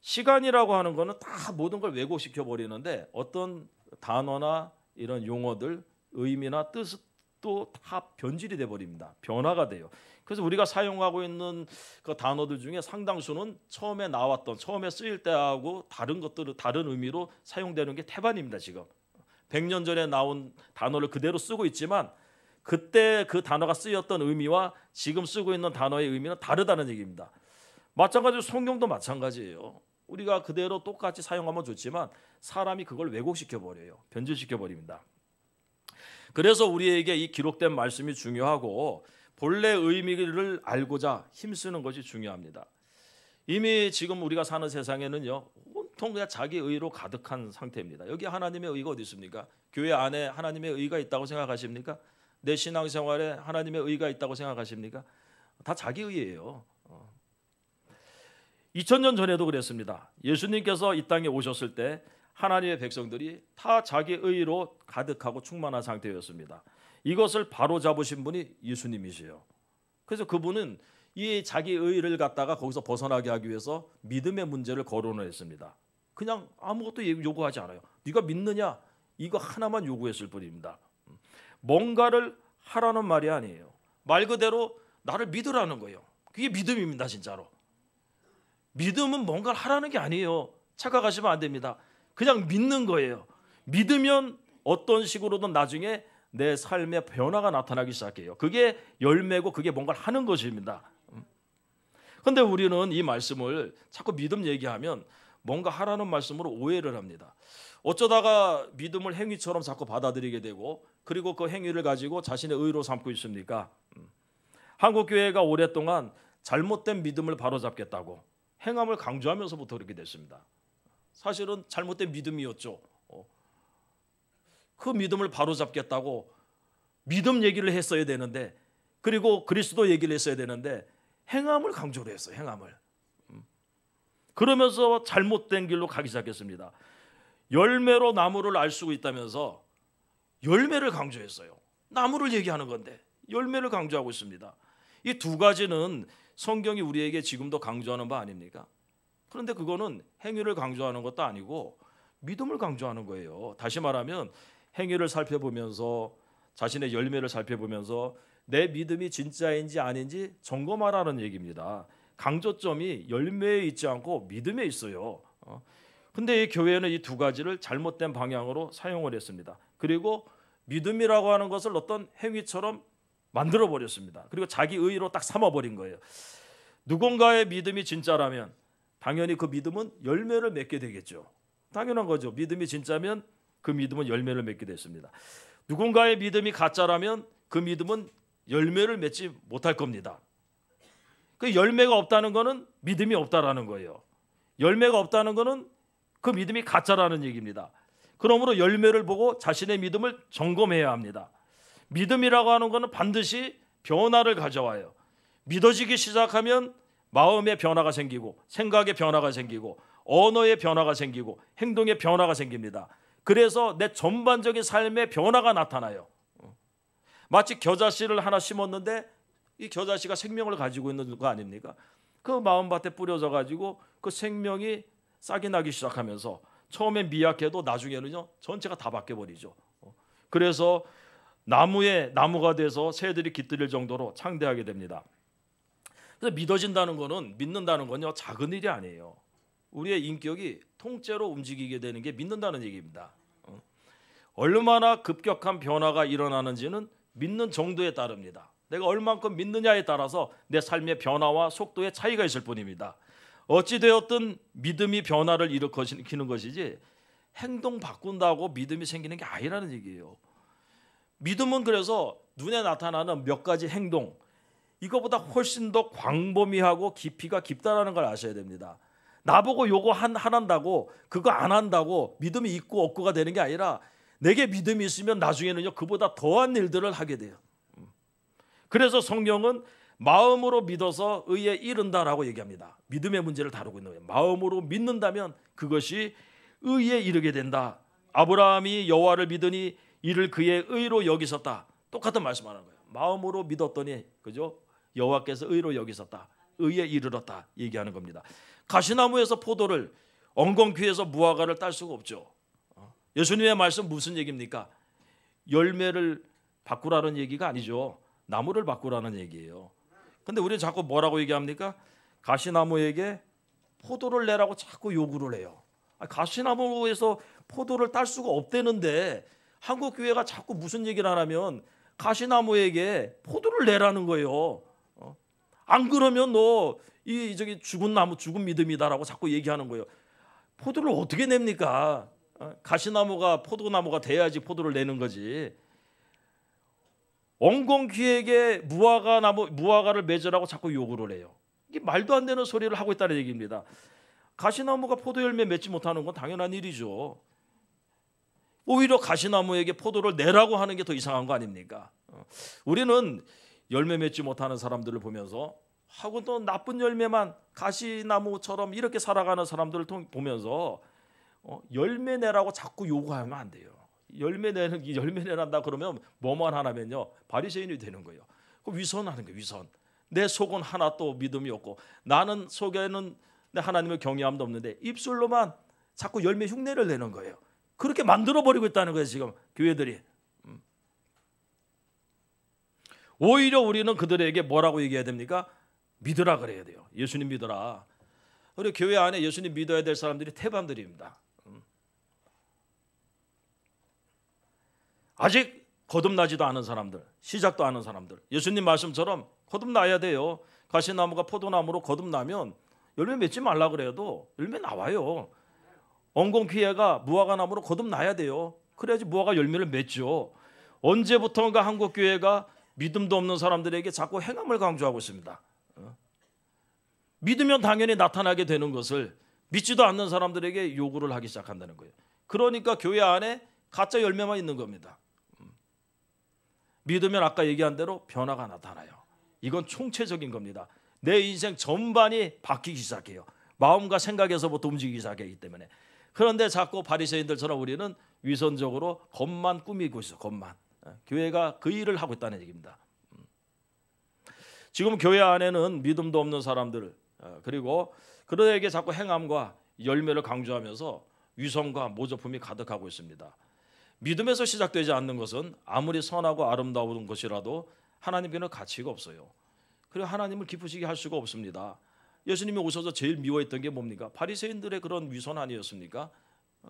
시간이라고 하는 거는 다 모든 걸 왜곡시켜 버리는데 어떤 단어나 이런 용어들 의미나 뜻 또다 변질이 돼 버립니다. 변화가 돼요. 그래서 우리가 사용하고 있는 그 단어들 중에 상당수는 처음에 나왔던 처음에 쓰일 때하고 다른 것들을 다른 의미로 사용되는 게 태반입니다, 지금. 100년 전에 나온 단어를 그대로 쓰고 있지만 그때 그 단어가 쓰였던 의미와 지금 쓰고 있는 단어의 의미는 다르다는 얘기입니다. 마찬가지로 성경도 마찬가지예요. 우리가 그대로 똑같이 사용하면 좋지만 사람이 그걸 왜곡시켜 버려요. 변질시켜 버립니다. 그래서 우리에게 이 기록된 말씀이 중요하고 본래 의미를 알고자 힘쓰는 것이 중요합니다. 이미 지금 우리가 사는 세상에는요. 온통 그냥 자기 의로 가득한 상태입니다. 여기 하나님의 의가 어디 있습니까? 교회 안에 하나님의 의가 있다고 생각하십니까? 내 신앙생활에 하나님의 의가 있다고 생각하십니까? 다 자기 의예요. 2000년 어. 전에도 그랬습니다. 예수님께서 이 땅에 오셨을 때 하나님의 백성들이 다 자기 의로 가득하고 충만한 상태였습니다. 이것을 바로 잡으신 분이 예수님이시요. 그래서 그분은 이 자기 의를 갖다가 거기서 벗어나게 하기 위해서 믿음의 문제를 거론을 했습니다. 그냥 아무것도 예, 요구하지 않아요. 네가 믿느냐? 이거 하나만 요구했을 뿐입니다. 뭔가를 하라는 말이 아니에요. 말 그대로 나를 믿으라는 거예요. 그게 믿음입니다, 진짜로. 믿음은 뭔가를 하라는 게 아니에요. 착각하시면 안 됩니다. 그냥 믿는 거예요. 믿으면 어떤 식으로든 나중에 내 삶의 변화가 나타나기 시작해요. 그게 열매고 그게 뭔가를 하는 것입니다. 근데 우리는 이 말씀을 자꾸 믿음 얘기하면 뭔가 하라는 말씀으로 오해를 합니다. 어쩌다가 믿음을 행위처럼 자꾸 받아들이게 되고 그리고 그 행위를 가지고 자신의 의로 삼고 있습니까? 한국 교회가 오랫동안 잘못된 믿음을 바로잡겠다고 행함을 강조하면서부터 그렇게 됐습니다. 사실은 잘못된 믿음이었죠. 어. 그 믿음을 바로잡겠다고 믿음 얘기를 했어야 되는데 그리고 그리스도 얘기를 했어야 되는데 행함을 강조를 했어요. 행함을. 음. 그러면서 잘못된 길로 가기 시작했습니다. 열매로 나무를 알 수 있다면서 열매를 강조했어요. 나무를 얘기하는 건데 열매를 강조하고 있습니다. 이 두 가지는 성경이 우리에게 지금도 강조하는 바 아닙니까? 그런데 그거는 행위를 강조하는 것도 아니고 믿음을 강조하는 거예요. 다시 말하면 행위를 살펴보면서 자신의 열매를 살펴보면서 내 믿음이 진짜인지 아닌지 점검하라는 얘기입니다. 강조점이 열매에 있지 않고 믿음에 있어요. 어? 근데 이 교회는 이 두 가지를 잘못된 방향으로 사용을 했습니다. 그리고 믿음이라고 하는 것을 어떤 행위처럼 만들어 버렸습니다. 그리고 자기 의로 딱 삼아 버린 거예요. 누군가의 믿음이 진짜라면 당연히 그 믿음은 열매를 맺게 되겠죠. 당연한 거죠. 믿음이 진짜면 그 믿음은 열매를 맺게 됐습니다. 누군가의 믿음이 가짜라면 그 믿음은 열매를 맺지 못할 겁니다. 그 열매가 없다는 것은 믿음이 없다라는 거예요. 열매가 없다는 것은 그 믿음이 가짜라는 얘기입니다. 그러므로 열매를 보고 자신의 믿음을 점검해야 합니다. 믿음이라고 하는 것은 반드시 변화를 가져와요. 믿어지기 시작하면 마음의 변화가 생기고 생각의 변화가 생기고 언어의 변화가 생기고 행동의 변화가 생깁니다. 그래서 내 전반적인 삶의 변화가 나타나요. 마치 겨자씨를 하나 심었는데 이 겨자씨가 생명을 가지고 있는 거 아닙니까? 그 마음밭에 뿌려져 가지고 그 생명이 싹이 나기 시작하면서 처음에 미약해도 나중에는요 전체가 다 바뀌어 버리죠. 그래서 나무에 나무가 돼서 새들이 깃들일 정도로 창대하게 됩니다. 그래서 믿어진다는 거는 믿는다는 건요 작은 일이 아니에요. 우리의 인격이 통째로 움직이게 되는 게 믿는다는 얘기입니다. 어? 얼마나 급격한 변화가 일어나는지는 믿는 정도에 따릅니다. 내가 얼만큼 믿느냐에 따라서 내 삶의 변화와 속도의 차이가 있을 뿐입니다. 어찌되었든 믿음이 변화를 일으키는 것이지 행동 바꾼다고 믿음이 생기는 게 아니라는 얘기예요. 믿음은 그래서 눈에 나타나는 몇 가지 행동, 이거보다 훨씬 더 광범위하고 깊이가 깊다라는 걸 아셔야 됩니다. 나보고 요거 한, 안 한다고 그거 안 한다고 믿음이 있고 없고가 되는 게 아니라 내게 믿음이 있으면 나중에는요 그보다 더한 일들을 하게 돼요. 그래서 성경은 마음으로 믿어서 의에 이른다라고 얘기합니다. 믿음의 문제를 다루고 있는 거예요. 마음으로 믿는다면 그것이 의에 이르게 된다. 아브라함이 여호와를 믿으니 이를 그의 의로 여기셨다. 똑같은 말씀하는 거예요. 마음으로 믿었더니 그죠? 여호와께서 의로 여기셨다. 의에 이르렀다 얘기하는 겁니다. 가시나무에서 포도를 엉겅퀴에서 무화과를 딸 수가 없죠. 어? 예수님의 말씀 무슨 얘기입니까? 열매를 바꾸라는 얘기가 아니죠. 나무를 바꾸라는 얘기예요. 근데 우리는 자꾸 뭐라고 얘기합니까? 가시나무에게 포도를 내라고 자꾸 요구를 해요. 아, 가시나무에서 포도를 딸 수가 없대는데 한국 교회가 자꾸 무슨 얘기를 하냐면 가시나무에게 포도를 내라는 거예요. 안 그러면 너 이 저기 죽은 나무 죽은 믿음이다라고 자꾸 얘기하는 거예요. 포도를 어떻게 냅니까? 어? 가시나무가 포도나무가 돼야지 포도를 내는 거지. 엉겅퀴에게 무화과 나무 무화과를 맺으라고 자꾸 요구를 해요. 이게 말도 안 되는 소리를 하고 있다는 얘기입니다. 가시나무가 포도 열매 맺지 못하는 건 당연한 일이죠. 오히려 가시나무에게 포도를 내라고 하는 게 더 이상한 거 아닙니까? 어, 우리는 열매 맺지 못하는 사람들을 보면서 하고 또 나쁜 열매만 가시나무처럼 이렇게 살아가는 사람들을 보면서 어, 열매 내라고 자꾸 요구하면 안 돼요. 열매 내는 열매 내란다 그러면 뭐만 하나면요 바리새인이 되는 거예요. 그 위선하는 거 위선. 내 속은 하나 또 믿음이 없고 나는 속에는 내하나님의 경외함도 없는데 입술로만 자꾸 열매 흉내를 내는 거예요. 그렇게 만들어 버리고 있다는 거예요 지금 교회들이 오히려 우리는 그들에게 뭐라고 얘기해야 됩니까? 믿으라 그래야 돼요. 예수님 믿어라. 우리 교회 안에 예수님 믿어야 될 사람들이 태반들입니다. 음. 아직 거듭나지도 않은 사람들, 시작도 않은 사람들. 예수님 말씀처럼 거듭나야 돼요. 가시나무가 포도나무로 거듭나면 열매 맺지 말라 그래도 열매 나와요. 엉겅퀴에가 무화과나무로 거듭나야 돼요. 그래야지 무화과 열매를 맺죠. 언제부턴가 한국 교회가 믿음도 없는 사람들에게 자꾸 행함을 강조하고 있습니다. 어? 믿으면 당연히 나타나게 되는 것을 믿지도 않는 사람들에게 요구를 하기 시작한다는 거예요. 그러니까 교회 안에 가짜 열매만 있는 겁니다. 음. 믿으면 아까 얘기한 대로 변화가 나타나요. 이건 총체적인 겁니다. 내 인생 전반이 바뀌기 시작해요. 마음과 생각에서부터 움직이기 시작하기 때문에. 그런데 자꾸 바리새인들처럼 우리는 위선적으로 겉만 꾸미고 있어. 겉만. 예, 교회가 그 일을 하고 있다는 얘기입니다. 음. 지금 교회 안에는 믿음도 없는 사람들 어, 그리고 그들에게 자꾸 행함과 열매를 강조하면서 위선과 모조품이 가득하고 있습니다. 믿음에서 시작되지 않는 것은 아무리 선하고 아름다운 것이라도 하나님께는 가치가 없어요. 그리고 하나님을 기쁘시게 할 수가 없습니다. 예수님이 오셔서 제일 미워했던 게 뭡니까? 바리새인들의 그런 위선 아니었습니까?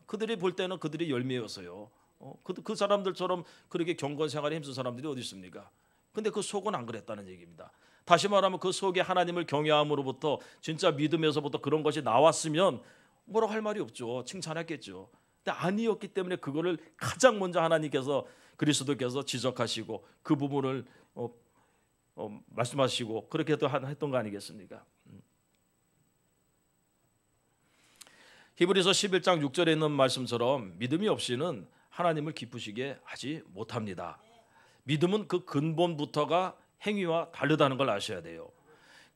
그들이 볼 때는 그들의 열매였어요. 어? 그, 그 사람들처럼 그렇게 경건 생활에 힘쓴 사람들이 어디 있습니까? 근데 그 속은 안 그랬다는 얘기입니다. 다시 말하면 그 속에 하나님을 경외함으로부터 진짜 믿음에서부터 그런 것이 나왔으면 뭐라고 할 말이 없죠. 칭찬했겠죠. 근데 아니었기 때문에 그거를 가장 먼저 하나님께서 그리스도께서 지적하시고 그 부분을 어, 어, 말씀하시고 그렇게 또 했던 거 아니겠습니까? 음. 히브리서 11장 6절에 있는 말씀처럼 믿음이 없이는 하나님을 기쁘시게 하지 못합니다. 믿음은 그 근본부터가 행위와 다르다는 걸 아셔야 돼요.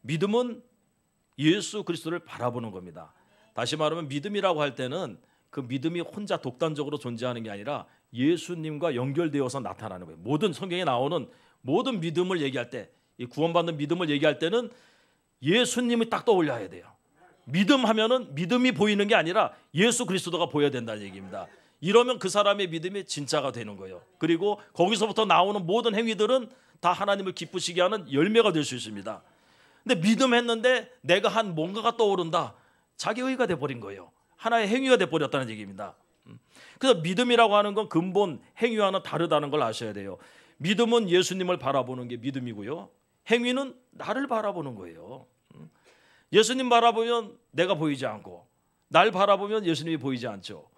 믿음은 예수 그리스도를 바라보는 겁니다. 다시 말하면 믿음이라고 할 때는 그 믿음이 혼자 독단적으로 존재하는 게 아니라 예수님과 연결되어서 나타나는 거예요. 모든 성경에 나오는 모든 믿음을 얘기할 때, 구원받는 믿음을 얘기할 때는 예수님이 딱 떠올려야 돼요. 믿음 하면은 믿음이 보이는 게 아니라 예수 그리스도가 보여야 된다는 얘기입니다. 이러면 그 사람의 믿음이 진짜가 되는 거예요. 그리고 거기서부터 나오는 모든 행위들은 다 하나님을 기쁘시게 하는 열매가 될 수 있습니다. 근데 믿음했는데 내가 한 뭔가가 떠오른다. 자기의가 돼버린 거예요. 하나의 행위가 돼버렸다는 얘기입니다. 음. 그래서 믿음이라고 하는 건 근본 행위와는 다르다는 걸 아셔야 돼요. 믿음은 예수님을 바라보는 게 믿음이고요. 행위는 나를 바라보는 거예요. 음. 예수님 바라보면 내가 보이지 않고 날 바라보면 예수님이 보이지 않죠.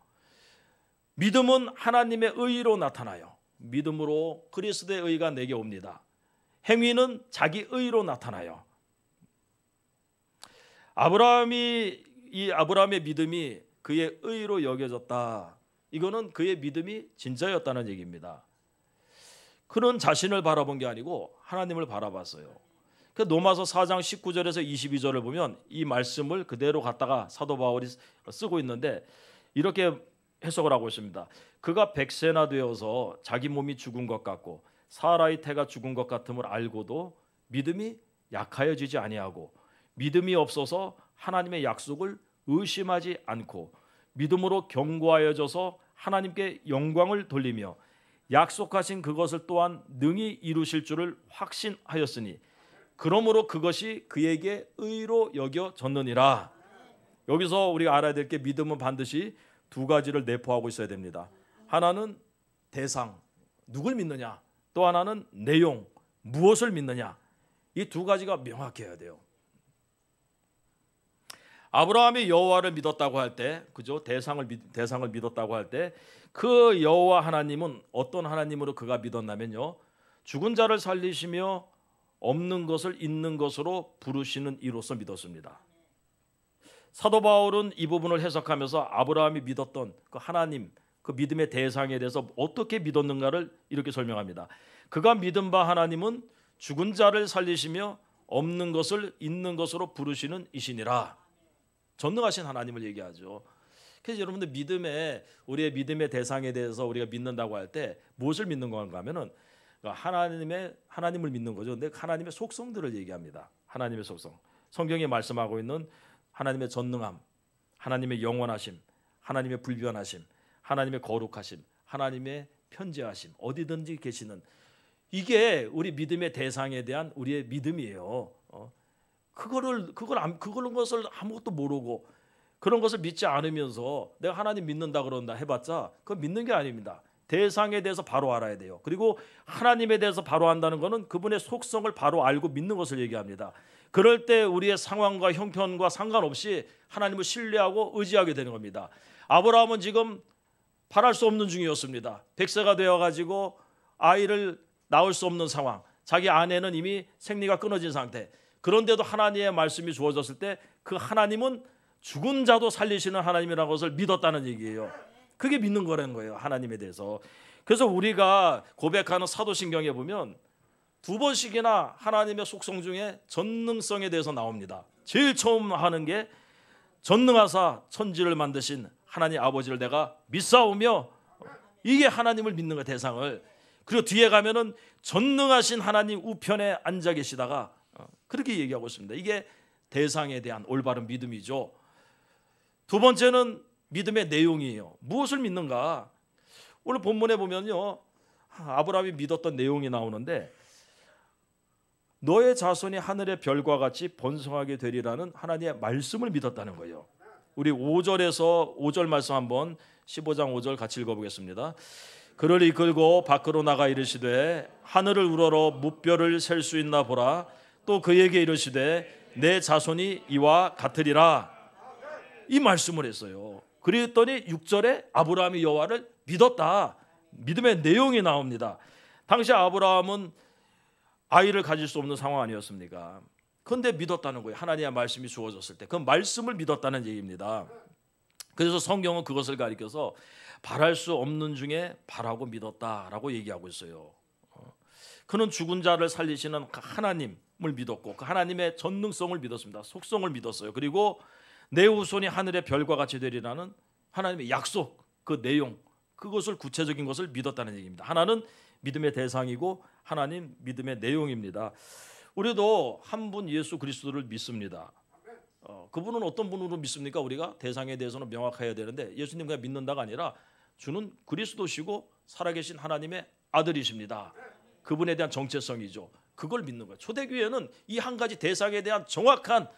믿음은 하나님의 의로 나타나요. 믿음으로 그리스도의 의가 내게 옵니다. 행위는 자기 의로 의 나타나요. 아브라함이 이 아브라함의 믿음이 그의 의로 여겨졌다. 이거는 그의 믿음이 진짜였다는 얘기입니다. 그는 자신을 바라본 게 아니고 하나님을 바라봤어요. 그 노마서 4장 19절에서 22절을 보면 이 말씀을 그대로 갖다가 사도 바울이 쓰고 있는데 이렇게 해석을 하고 있습니다. 그가 백세나 되어서 자기 몸이 죽은 것 같고 사라의 태가 죽은 것 같음을 알고도 믿음이 약하여지지 아니하고 믿음이 없어서 하나님의 약속을 의심하지 않고 믿음으로 경고하여져서 하나님께 영광을 돌리며 약속하신 그것을 또한 능히 이루실 줄을 확신하였으니 그러므로 그것이 그에게 의로 여겨졌느니라. 여기서 우리가 알아야 될 게 믿음은 반드시 두 가지를 내포하고 있어야 됩니다. 하나는 대상, 누굴 믿느냐. 또 하나는 내용, 무엇을 믿느냐. 이 두 가지가 명확해야 돼요. 아브라함이 여호와를 믿었다고 할 때, 그죠? 대상을 대상을 믿었다고 할 때, 그 여호와 하나님은 어떤 하나님으로 그가 믿었냐면요, 죽은 자를 살리시며 없는 것을 있는 것으로 부르시는 이로서 믿었습니다. 사도 바울은 이 부분을 해석하면서 아브라함이 믿었던 그 하나님 그 믿음의 대상에 대해서 어떻게 믿었는가를 이렇게 설명합니다. 그가 믿은 바 하나님은 죽은 자를 살리시며 없는 것을 있는 것으로 부르시는 이신이라. 전능하신 하나님을 얘기하죠. 그래서 여러분들 믿음에 우리의 믿음의 대상에 대해서 우리가 믿는다고 할 때 무엇을 믿는 건가 하면은 그러니까 하나님의 하나님을 믿는 거죠. 근데 하나님의 속성들을 얘기합니다. 하나님의 속성. 성경이 말씀하고 있는 하나님의 전능함, 하나님의 영원하심, 하나님의 불변하심, 하나님의 거룩하심, 하나님의 편재하심 어디든지 계시는 이게 우리 믿음의 대상에 대한 우리의 믿음이에요. 어? 그거를 그걸 그런 것을 아무것도 모르고 그런 것을 믿지 않으면서 내가 하나님 믿는다 그런다 해봤자 그건 믿는 게 아닙니다. 대상에 대해서 바로 알아야 돼요. 그리고 하나님에 대해서 바로 안다는 것은 그분의 속성을 바로 알고 믿는 것을 얘기합니다. 그럴 때 우리의 상황과 형편과 상관없이 하나님을 신뢰하고 의지하게 되는 겁니다. 아브라함은 지금 바랄 수 없는 중이었습니다. 백세가 되어 가지고 아이를 낳을 수 없는 상황. 자기 아내는 이미 생리가 끊어진 상태. 그런데도 하나님의 말씀이 주어졌을 때 그 하나님은 죽은 자도 살리시는 하나님이라는 것을 믿었다는 얘기예요. 그게 믿는 거라는 거예요. 하나님에 대해서. 그래서 우리가 고백하는 사도신경에 보면 두 번씩이나 하나님의 속성 중에 전능성에 대해서 나옵니다. 제일 처음 하는 게 전능하사 천지를 만드신 하나님 아버지를 내가 믿사오며 이게 하나님을 믿는 거 대상을 그리고 뒤에 가면은 전능하신 하나님 우편에 앉아 계시다가 어, 그렇게 얘기하고 있습니다. 이게 대상에 대한 올바른 믿음이죠. 두 번째는 믿음의 내용이에요. 무엇을 믿는가? 오늘 본문에 보면요. 아, 아브라함이 믿었던 내용이 나오는데 너의 자손이 하늘의 별과 같이 번성하게 되리라는 하나님의 말씀을 믿었다는 거예요. 우리 5절에서 5절 말씀 한번 15장 5절 같이 읽어보겠습니다. 그를 이끌고 밖으로 나가 이르시되 하늘을 우러러 무뼈를 셀수 있나 보라 또 그에게 이르시되 내 자손이 이와 같으리라 이 말씀을 했어요. 그랬더니 6절에 아브라함이 여호와를 믿었다. 믿음의 내용이 나옵니다. 당시 아브라함은 아이를 가질 수 없는 상황 아니었습니까? 근데 믿었다는 거예요. 하나님의 말씀이 주어졌을 때. 그 말씀을 믿었다는 얘기입니다. 그래서 성경은 그것을 가리켜서 바랄 수 없는 중에 바라고 믿었다라고 얘기하고 있어요. 그는 죽은 자를 살리시는 그 하나님을 믿었고 그 하나님의 전능성을 믿었습니다. 속성을 믿었어요. 그리고 내 후손이 하늘의 별과 같이 되리라는 하나님의 약속 그 내용 그것을 구체적인 것을 믿었다는 얘기입니다. 하나는 믿음의 대상이고 하나님 믿음의 내용입니다. 우리도 한 분 예수 그리스도를 믿습니다. 어, 그분은 어떤 분으로 믿습니까? 우리가 대상에 대해서는 명확해야 되는데 예수님 그냥 믿는다가 아니라 주는 그리스도시고 살아계신 하나님의 아들이십니다. 그분에 대한 정체성이죠. 그걸 믿는 거예요. 초대교회는 이 한 가지 대상에 대한 정확한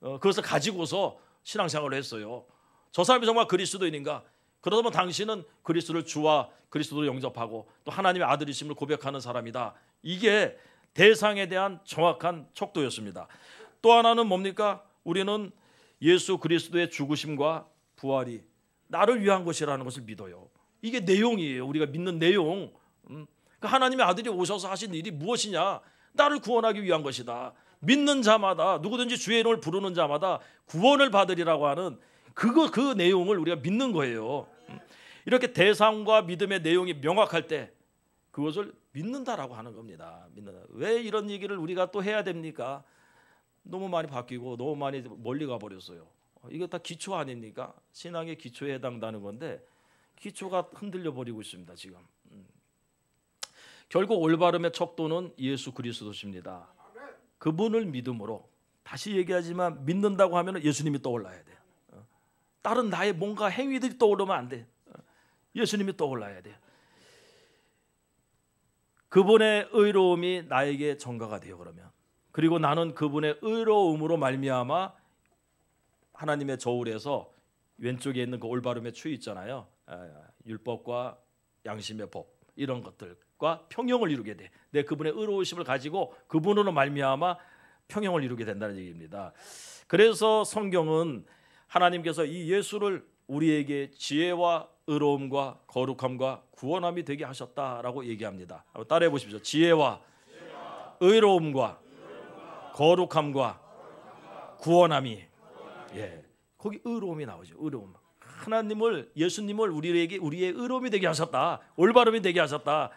어, 그것을 가지고서 신앙생활을 했어요. 저 사람이 정말 그리스도인인가? 그러다 보면 당신은 그리스도를 주와 그리스도를 영접하고 또 하나님의 아들이심을 고백하는 사람이다. 이게 대상에 대한 정확한 척도였습니다. 또 하나는 뭡니까? 우리는 예수 그리스도의 죽으심과 부활이 나를 위한 것이라는 것을 믿어요. 이게 내용이에요. 우리가 믿는 내용. 그 하나님의 아들이 오셔서 하신 일이 무엇이냐? 나를 구원하기 위한 것이다. 믿는 자마다 누구든지 주의 이름을 부르는 자마다 구원을 받으리라고 하는 그거 그 내용을 우리가 믿는 거예요. 이렇게 대상과 믿음의 내용이 명확할 때 그것을 믿는다라고 하는 겁니다. 믿는다. 왜 이런 얘기를 우리가 또 해야 됩니까? 너무 많이 바뀌고 너무 많이 멀리 가 버렸어요. 이거 다 기초 아닙니까? 신앙의 기초에 해당되는 건데 기초가 흔들려 버리고 있습니다, 지금. 음. 결국 올바름의 척도는 예수 그리스도십니다. 그분을 믿음으로 다시 얘기하지만 믿는다고 하면 예수님이 떠올라야 돼요. 어? 다른 나의 뭔가 행위들이 떠오르면 안 돼. 예수님이 떠올라야 돼요. 그분의 의로움이 나에게 전가가 돼요. 그러면 그리고 나는 그분의 의로움으로 말미암아 하나님의 저울에서 왼쪽에 있는 그 올바름의 추 있잖아요. 아, 율법과 양심의 법 이런 것들과 평형을 이루게 돼. 내 그분의 의로우심을 가지고 그분으로 말미암아 평형을 이루게 된다는 얘기입니다. 그래서 성경은 하나님께서 이 예수를 우리에게 지혜와 의로움과 거룩함과 구원함이 되게 하셨다라고 얘기합니다. 따라해 보십시오. 지혜와 의로움과 거룩함과 구원함이 예. 거기 의로움이 나오죠. 의로움. 하나님을 예수님을 우리에게 우리의 의로움이 되게 하셨다. 올바름이 되게 하셨다.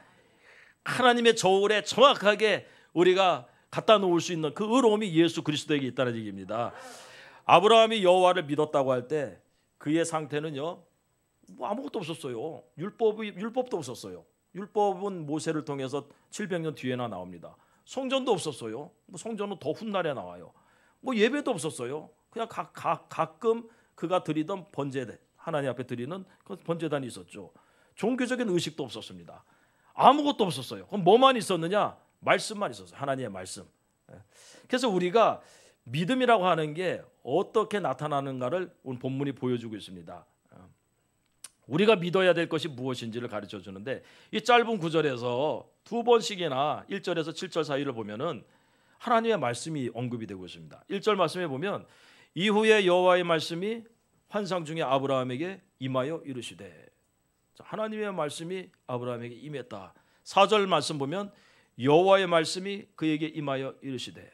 하나님의 저울에 정확하게 우리가 갖다 놓을 수 있는 그 의로움이 예수 그리스도에게 있다는 얘기입니다. 아브라함이 여호와를 믿었다고 할 때 그의 상태는요. 뭐 아무것도 없었어요. 율법이 율법도 없었어요. 율법은 모세를 통해서 700년 뒤에나 나옵니다. 성전도 없었어요. 뭐 성전은 더 훗날에 나와요. 뭐 예배도 없었어요. 그냥 가, 가, 가끔 그가 드리던 번제대 하나님 앞에 드리는 그 번제단이 있었죠. 종교적인 의식도 없었습니다. 아무것도 없었어요. 그럼 뭐만 있었느냐? 말씀만 있었어요. 하나님의 말씀. 예. 그래서 우리가 믿음이라고 하는 게 어떻게 나타나는가를 오늘 본문이 보여주고 있습니다. 우리가 믿어야 될 것이 무엇인지를 가르쳐 주는데 이 짧은 구절에서 두 번씩이나 1절에서 7절 사이를 보면은 하나님의 말씀이 언급이 되고 있습니다. 1절 말씀에 보면 이후에 여호와의 말씀이 환상 중에 아브라함에게 임하여 이르시되 하나님의 말씀이 아브라함에게 임했다. 4절 말씀 보면 여호와의 말씀이 그에게 임하여 이르시되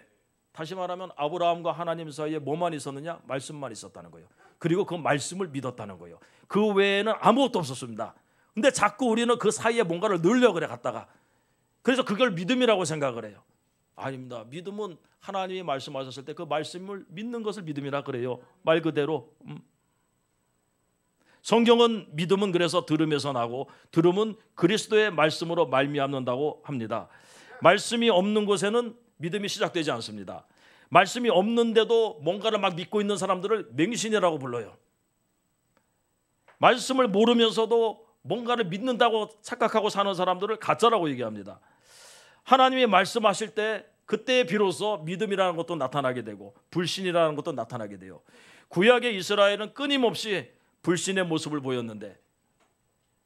다시 말하면 아브라함과 하나님 사이에 뭐만 있었느냐? 말씀만 있었다는 거예요. 그리고 그 말씀을 믿었다는 거예요. 그 외에는 아무것도 없었습니다. 근데 자꾸 우리는 그 사이에 뭔가를 늘려 그래 갔다가 그래서 그걸 믿음이라고 생각을 해요. 아닙니다. 믿음은 하나님이 말씀하셨을 때 그 말씀을 믿는 것을 믿음이라 그래요. 말 그대로 음. 성경은 믿음은 그래서 들음에서 나고 들음은 그리스도의 말씀으로 말미암는다고 합니다. 말씀이 없는 곳에는 믿음이 시작되지 않습니다. 말씀이 없는데도 뭔가를 막 믿고 있는 사람들을 맹신이라고 불러요. 말씀을 모르면서도 뭔가를 믿는다고 착각하고 사는 사람들을 가짜라고 얘기합니다. 하나님이 말씀하실 때 그때 비로소 믿음이라는 것도 나타나게 되고 불신이라는 것도 나타나게 돼요. 구약의 이스라엘은 끊임없이 불신의 모습을 보였는데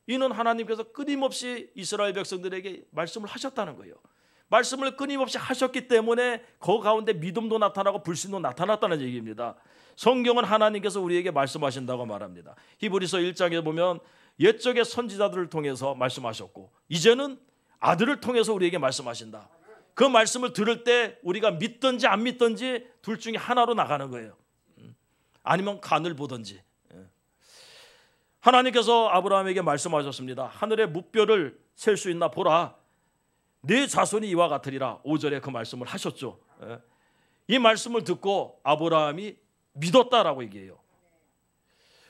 이는 하나님께서 끊임없이 이스라엘 백성들에게 말씀을 하셨다는 거예요. 말씀을 끊임없이 하셨기 때문에 그 가운데 믿음도 나타나고 불신도 나타났다는 얘기입니다. 성경은 하나님께서 우리에게 말씀하신다고 말합니다. 히브리서 1장에 보면 옛적의 선지자들을 통해서 말씀하셨고 이제는 아들을 통해서 우리에게 말씀하신다. 그 말씀을 들을 때 우리가 믿든지 안 믿든지 둘 중에 하나로 나가는 거예요. 음. 아니면 간을 보든지. 예. 하나님께서 아브라함에게 말씀하셨습니다. 하늘의 무뼈를 셀 수 있나 보라. 내 네 자손이 이와 같으리라 5절에 그 말씀을 하셨죠. 예. 이 말씀을 듣고 아브라함이 믿었다라고 얘기해요.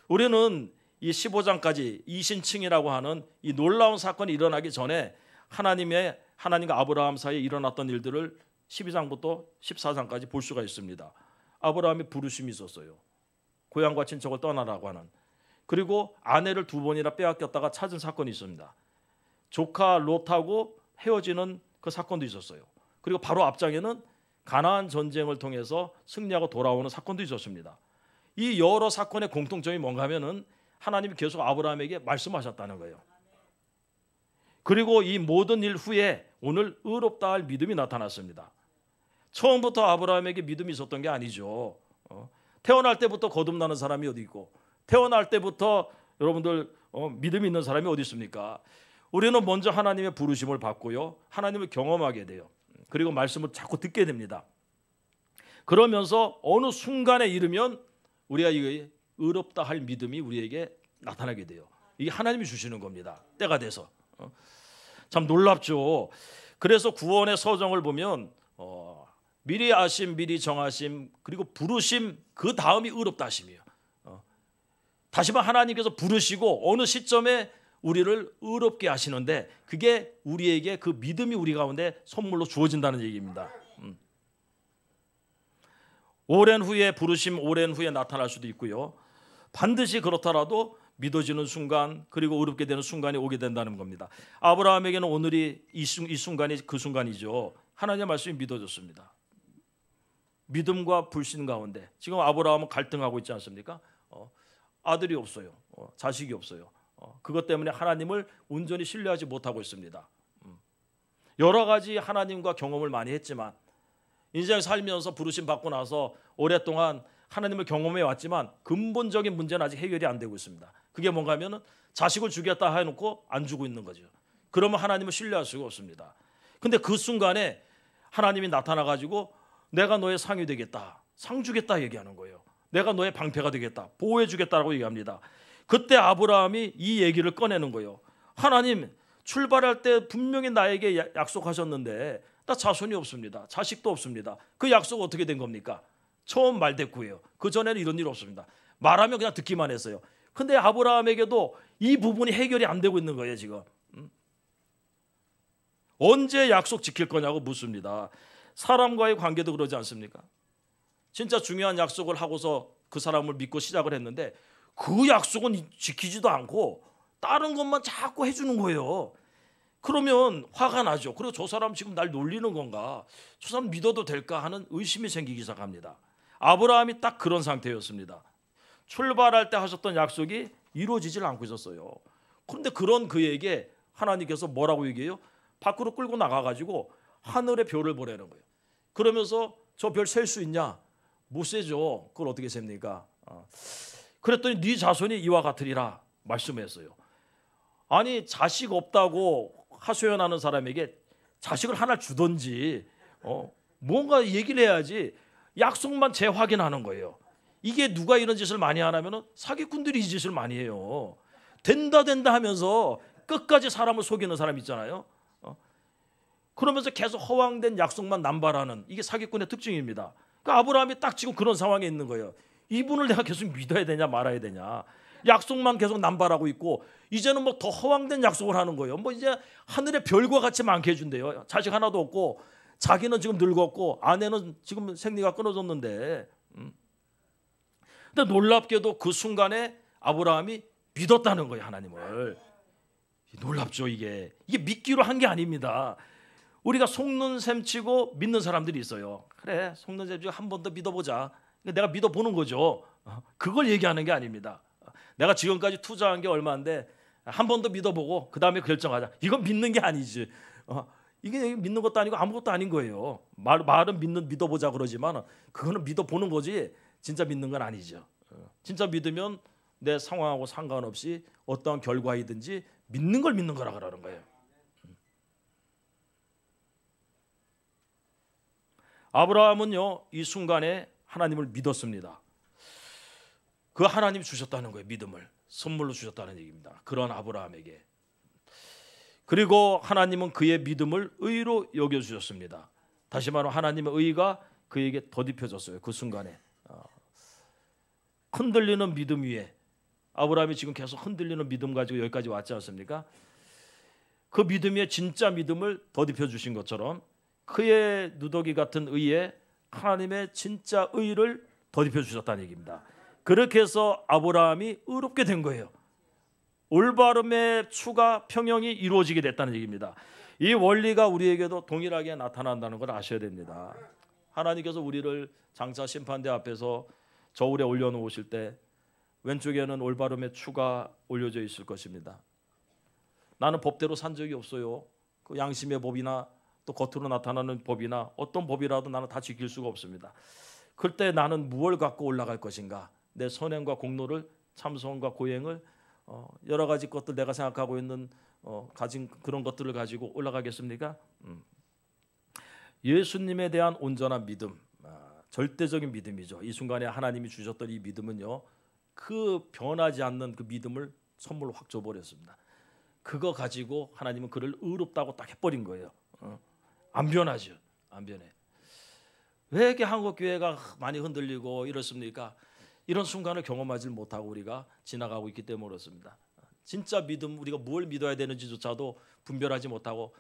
우리는 이 15장까지 이신칭이라고 하는 이 놀라운 사건이 일어나기 전에 하나님의 하나님과 아브라함 사이에 일어났던 일들을 12장부터 14장까지 볼 수가 있습니다. 아브라함이 부르심이 있었어요. 고향과 친척을 떠나라고 하는 그리고 아내를 두 번이나 빼앗겼다가 찾은 사건이 있습니다. 조카 롯하고 헤어지는 그 사건도 있었어요. 그리고 바로 앞장에는 가나안 전쟁을 통해서 승리하고 돌아오는 사건도 있었습니다. 이 여러 사건의 공통점이 뭔가 하면은 하나님이 계속 아브라함에게 말씀하셨다는 거예요. 그리고 이 모든 일 후에 오늘 의롭다 할 믿음이 나타났습니다. 처음부터 아브라함에게 믿음이 있었던 게 아니죠. 어? 태어날 때부터 거듭나는 사람이 어디 있고 태어날 때부터 여러분들 어, 믿음이 있는 사람이 어디 있습니까? 우리는 먼저 하나님의 부르심을 받고요. 하나님을 경험하게 돼요. 그리고 말씀을 자꾸 듣게 됩니다. 그러면서 어느 순간에 이르면 우리가 이 의롭다 할 믿음이 우리에게 나타나게 돼요. 이게 하나님이 주시는 겁니다. 때가 돼서. 어? 참 놀랍죠. 그래서 구원의 서정을 보면 어, 미리 아심, 미리 정하심, 그리고 부르심 그 다음이 의롭다 하심이에요. 어, 다시금 하나님께서 부르시고 어느 시점에 우리를 의롭게 하시는데 그게 우리에게 그 믿음이 우리 가운데 선물로 주어진다는 얘기입니다. 음. 오랜 후에 부르심 오랜 후에 나타날 수도 있고요. 반드시 그렇더라도 믿어지는 순간 그리고 의롭게 되는 순간이 오게 된다는 겁니다. 아브라함에게는 오늘이 이, 순, 이 순간이 그 순간이죠. 하나님의 말씀이 믿어졌습니다. 믿음과 불신 가운데 지금 아브라함은 갈등하고 있지 않습니까? 어, 아들이 없어요. 어, 자식이 없어요. 어, 그것 때문에 하나님을 온전히 신뢰하지 못하고 있습니다. 음. 여러 가지 하나님과 경험을 많이 했지만 인생 살면서 부르심 받고 나서 오랫동안 하나님을 경험해 왔지만 근본적인 문제는 아직 해결이 안 되고 있습니다. 그게 뭔가면 자식을 주겠다 해놓고 안 주고 있는 거죠. 그러면 하나님을 신뢰할 수가 없습니다. 근데 그 순간에 하나님이 나타나 가지고 내가 너의 상이 되겠다, 상 주겠다 얘기하는 거예요. 내가 너의 방패가 되겠다, 보호해 주겠다라고 얘기합니다. 그때 아브라함이 이 얘기를 꺼내는 거예요. 하나님 출발할 때 분명히 나에게 약속하셨는데 나 자손이 없습니다. 자식도 없습니다. 그 약속 어떻게 된 겁니까? 처음 말대꾸예요. 그 전에는 이런 일 없습니다. 말하면 그냥 듣기만 했어요. 근데 아브라함에게도 이 부분이 해결이 안 되고 있는 거예요 지금. 음? 언제 약속 지킬 거냐고 묻습니다. 사람과의 관계도 그러지 않습니까? 진짜 중요한 약속을 하고서 그 사람을 믿고 시작을 했는데 그 약속은 지키지도 않고 다른 것만 자꾸 해주는 거예요. 그러면 화가 나죠. 그리고 저 사람 지금 날 놀리는 건가? 저 사람 믿어도 될까 하는 의심이 생기기 시작합니다. 아브라함이 딱 그런 상태였습니다. 출발할 때 하셨던 약속이 이루어지질 않고 있었어요. 그런데 그런 그에게 하나님께서 뭐라고 얘기해요? 밖으로 끌고 나가가지고 하늘의 별을 보내는 거예요. 그러면서 저 별 셀 수 있냐? 못 세죠. 그걸 어떻게 셉니까? 어. 그랬더니 네 자손이 이와 같으리라 말씀했어요. 아니 자식 없다고 하소연하는 사람에게 자식을 하나 주던지 어, 뭔가 얘기를 해야지 약속만 재확인하는 거예요. 이게 누가 이런 짓을 많이 하냐면 사기꾼들이 이 짓을 많이 해요. 된다 된다 하면서 끝까지 사람을 속이는 사람 있잖아요. 어? 그러면서 계속 허황된 약속만 남발하는 이게 사기꾼의 특징입니다. 그러니까 아브라함이 딱 지금 그런 상황에 있는 거예요. 이분을 내가 계속 믿어야 되냐 말아야 되냐. 약속만 계속 남발하고 있고 이제는 뭐 더 허황된 약속을 하는 거예요. 뭐 이제 하늘의 별과 같이 많게 해준대요. 자식 하나도 없고 자기는 지금 늙었고 아내는 지금 생리가 끊어졌는데. 음. 근데 놀랍게도 그 순간에 아브라함이 믿었다는 거예요 하나님을. 놀랍죠 이게 이게 믿기로 한 게 아닙니다. 우리가 속는 셈치고 믿는 사람들이 있어요. 그래 속는 셈치고 한 번 더 믿어보자. 그러니까 내가 믿어보는 거죠. 어, 그걸 얘기하는 게 아닙니다. 내가 지금까지 투자한 게 얼마인데 한 번 더 믿어보고 그 다음에 결정하자. 이건 믿는 게 아니지. 어, 이게 믿는 것도 아니고 아무것도 아닌 거예요. 말, 말은 믿는 믿어보자 그러지만 그거는 믿어보는 거지 진짜 믿는 건 아니죠. 어, 진짜 믿으면 내 상황하고 상관없이 어떠한 결과이든지 믿는 걸 믿는 거라 그러는 거예요. 음. 아브라함은요 이 순간에 하나님을 믿었습니다. 그 하나님 주셨다는 거예요. 믿음을 선물로 주셨다는 얘기입니다. 그런 아브라함에게 그리고 하나님은 그의 믿음을 의로 여겨 주셨습니다. 다시 말하면 하나님의 의가 그에게 덧입혀졌어요. 그 순간에 어. 흔들리는 믿음 위에 아브라함이 지금 계속 흔들리는 믿음 가지고 여기까지 왔지 않습니까? 그 믿음의 진짜 믿음을 덧입혀 주신 것처럼 그의 누더기 같은 의에 하나님의 진짜 의를 더입혀 주셨다는 얘기입니다. 그렇게 해서 아브라함이 의롭게 된 거예요. 올바름의 추가 평형이 이루어지게 됐다는 얘기입니다. 이 원리가 우리에게도 동일하게 나타난다는 걸 아셔야 됩니다. 하나님께서 우리를 장차 심판대 앞에서 저울에 올려놓으실 때 왼쪽에는 올바름의 추가 올려져 있을 것입니다. 나는 법대로 산 적이 없어요. 그 양심의 법이나 또 겉으로 나타나는 법이나 어떤 법이라도 나는 다 지킬 수가 없습니다. 그때 나는 무엇을 갖고 올라갈 것인가? 내 선행과 공로를 참선과 고행을 어, 여러 가지 것들 내가 생각하고 있는 어, 가진 그런 것들을 가지고 올라가겠습니까? 음. 예수님에 대한 온전한 믿음, 아, 절대적인 믿음이죠. 이 순간에 하나님이 주셨던 이 믿음은요, 그 변하지 않는 그 믿음을 선물로 확 줘버렸습니다. 그거 가지고 하나님은 그를 의롭다고 딱 해버린 거예요. 어. 안 변하죠. 안 변해. 왜 이렇게 한국 교회가 많이 흔들리고 이렇습니까? 이런 순간을 경험하지 못하고 우리가 지나가고 있기 때문에 그렇습니다. 진짜 믿음 우리가 뭘 믿어야 되는지조차도 분별하지 못하고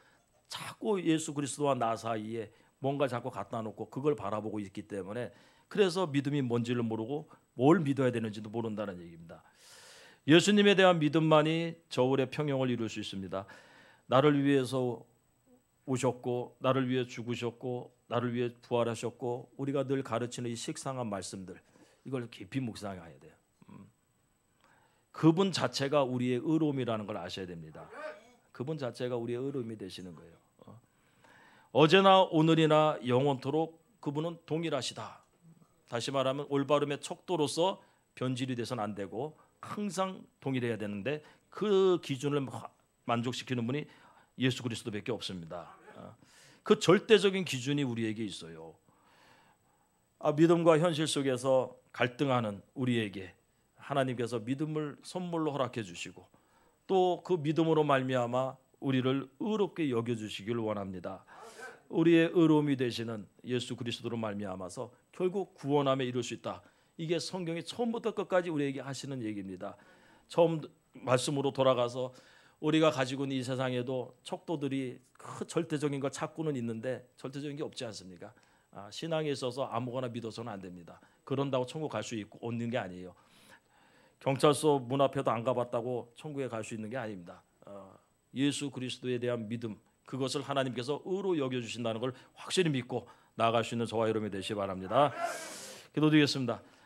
자꾸 예수 그리스도와 나 사이에 뭔가 자꾸 갖다 놓고 그걸 바라보고 있기 때문에 그래서 믿음이 뭔지를 모르고 뭘 믿어야 되는지도 모른다는 얘기입니다. 예수님에 대한 믿음만이 저울의 평형을 이룰 수 있습니다. 나를 위해서 오셨고 나를 위해 죽으셨고 나를 위해 부활하셨고 우리가 늘 가르치는 이 식상한 말씀들 이걸 깊이 묵상해야 돼요. 음. 그분 자체가 우리의 의로움이라는 걸 아셔야 됩니다. 그분 자체가 우리의 의로움이 되시는 거예요. 어. 어제나 오늘이나 영원토록 그분은 동일하시다. 다시 말하면 올바름의 척도로서 변질이 돼선 안 되고 항상 동일해야 되는데 그 기준을 만족시키는 분이 예수 그리스도밖에 없습니다. 그 절대적인 기준이 우리에게 있어요. 아, 믿음과 현실 속에서 갈등하는 우리에게 하나님께서 믿음을 선물로 허락해 주시고 또 그 믿음으로 말미암아 우리를 의롭게 여겨 주시길 원합니다. 우리의 의로움이 되시는 예수 그리스도로 말미암아서 결국 구원함에 이룰 수 있다. 이게 성경이 처음부터 끝까지 우리에게 하시는 얘기입니다. 처음 말씀으로 돌아가서 우리가 가지고 있는 이 세상에도 척도들이 그 절대적인 걸 찾고는 있는데 절대적인 게 없지 않습니까? 아, 신앙에 있어서 아무거나 믿어서는 안 됩니다. 그런다고 천국 갈 수 있고 없는 게 아니에요. 경찰서 문 앞에도 안 가봤다고 천국에 갈 수 있는 게 아닙니다. 어, 예수 그리스도에 대한 믿음 그것을 하나님께서 의로 여겨 주신다는 걸 확실히 믿고 나아갈 수 있는 저와 여러분이 되시기 바랍니다. 기도드리겠습니다.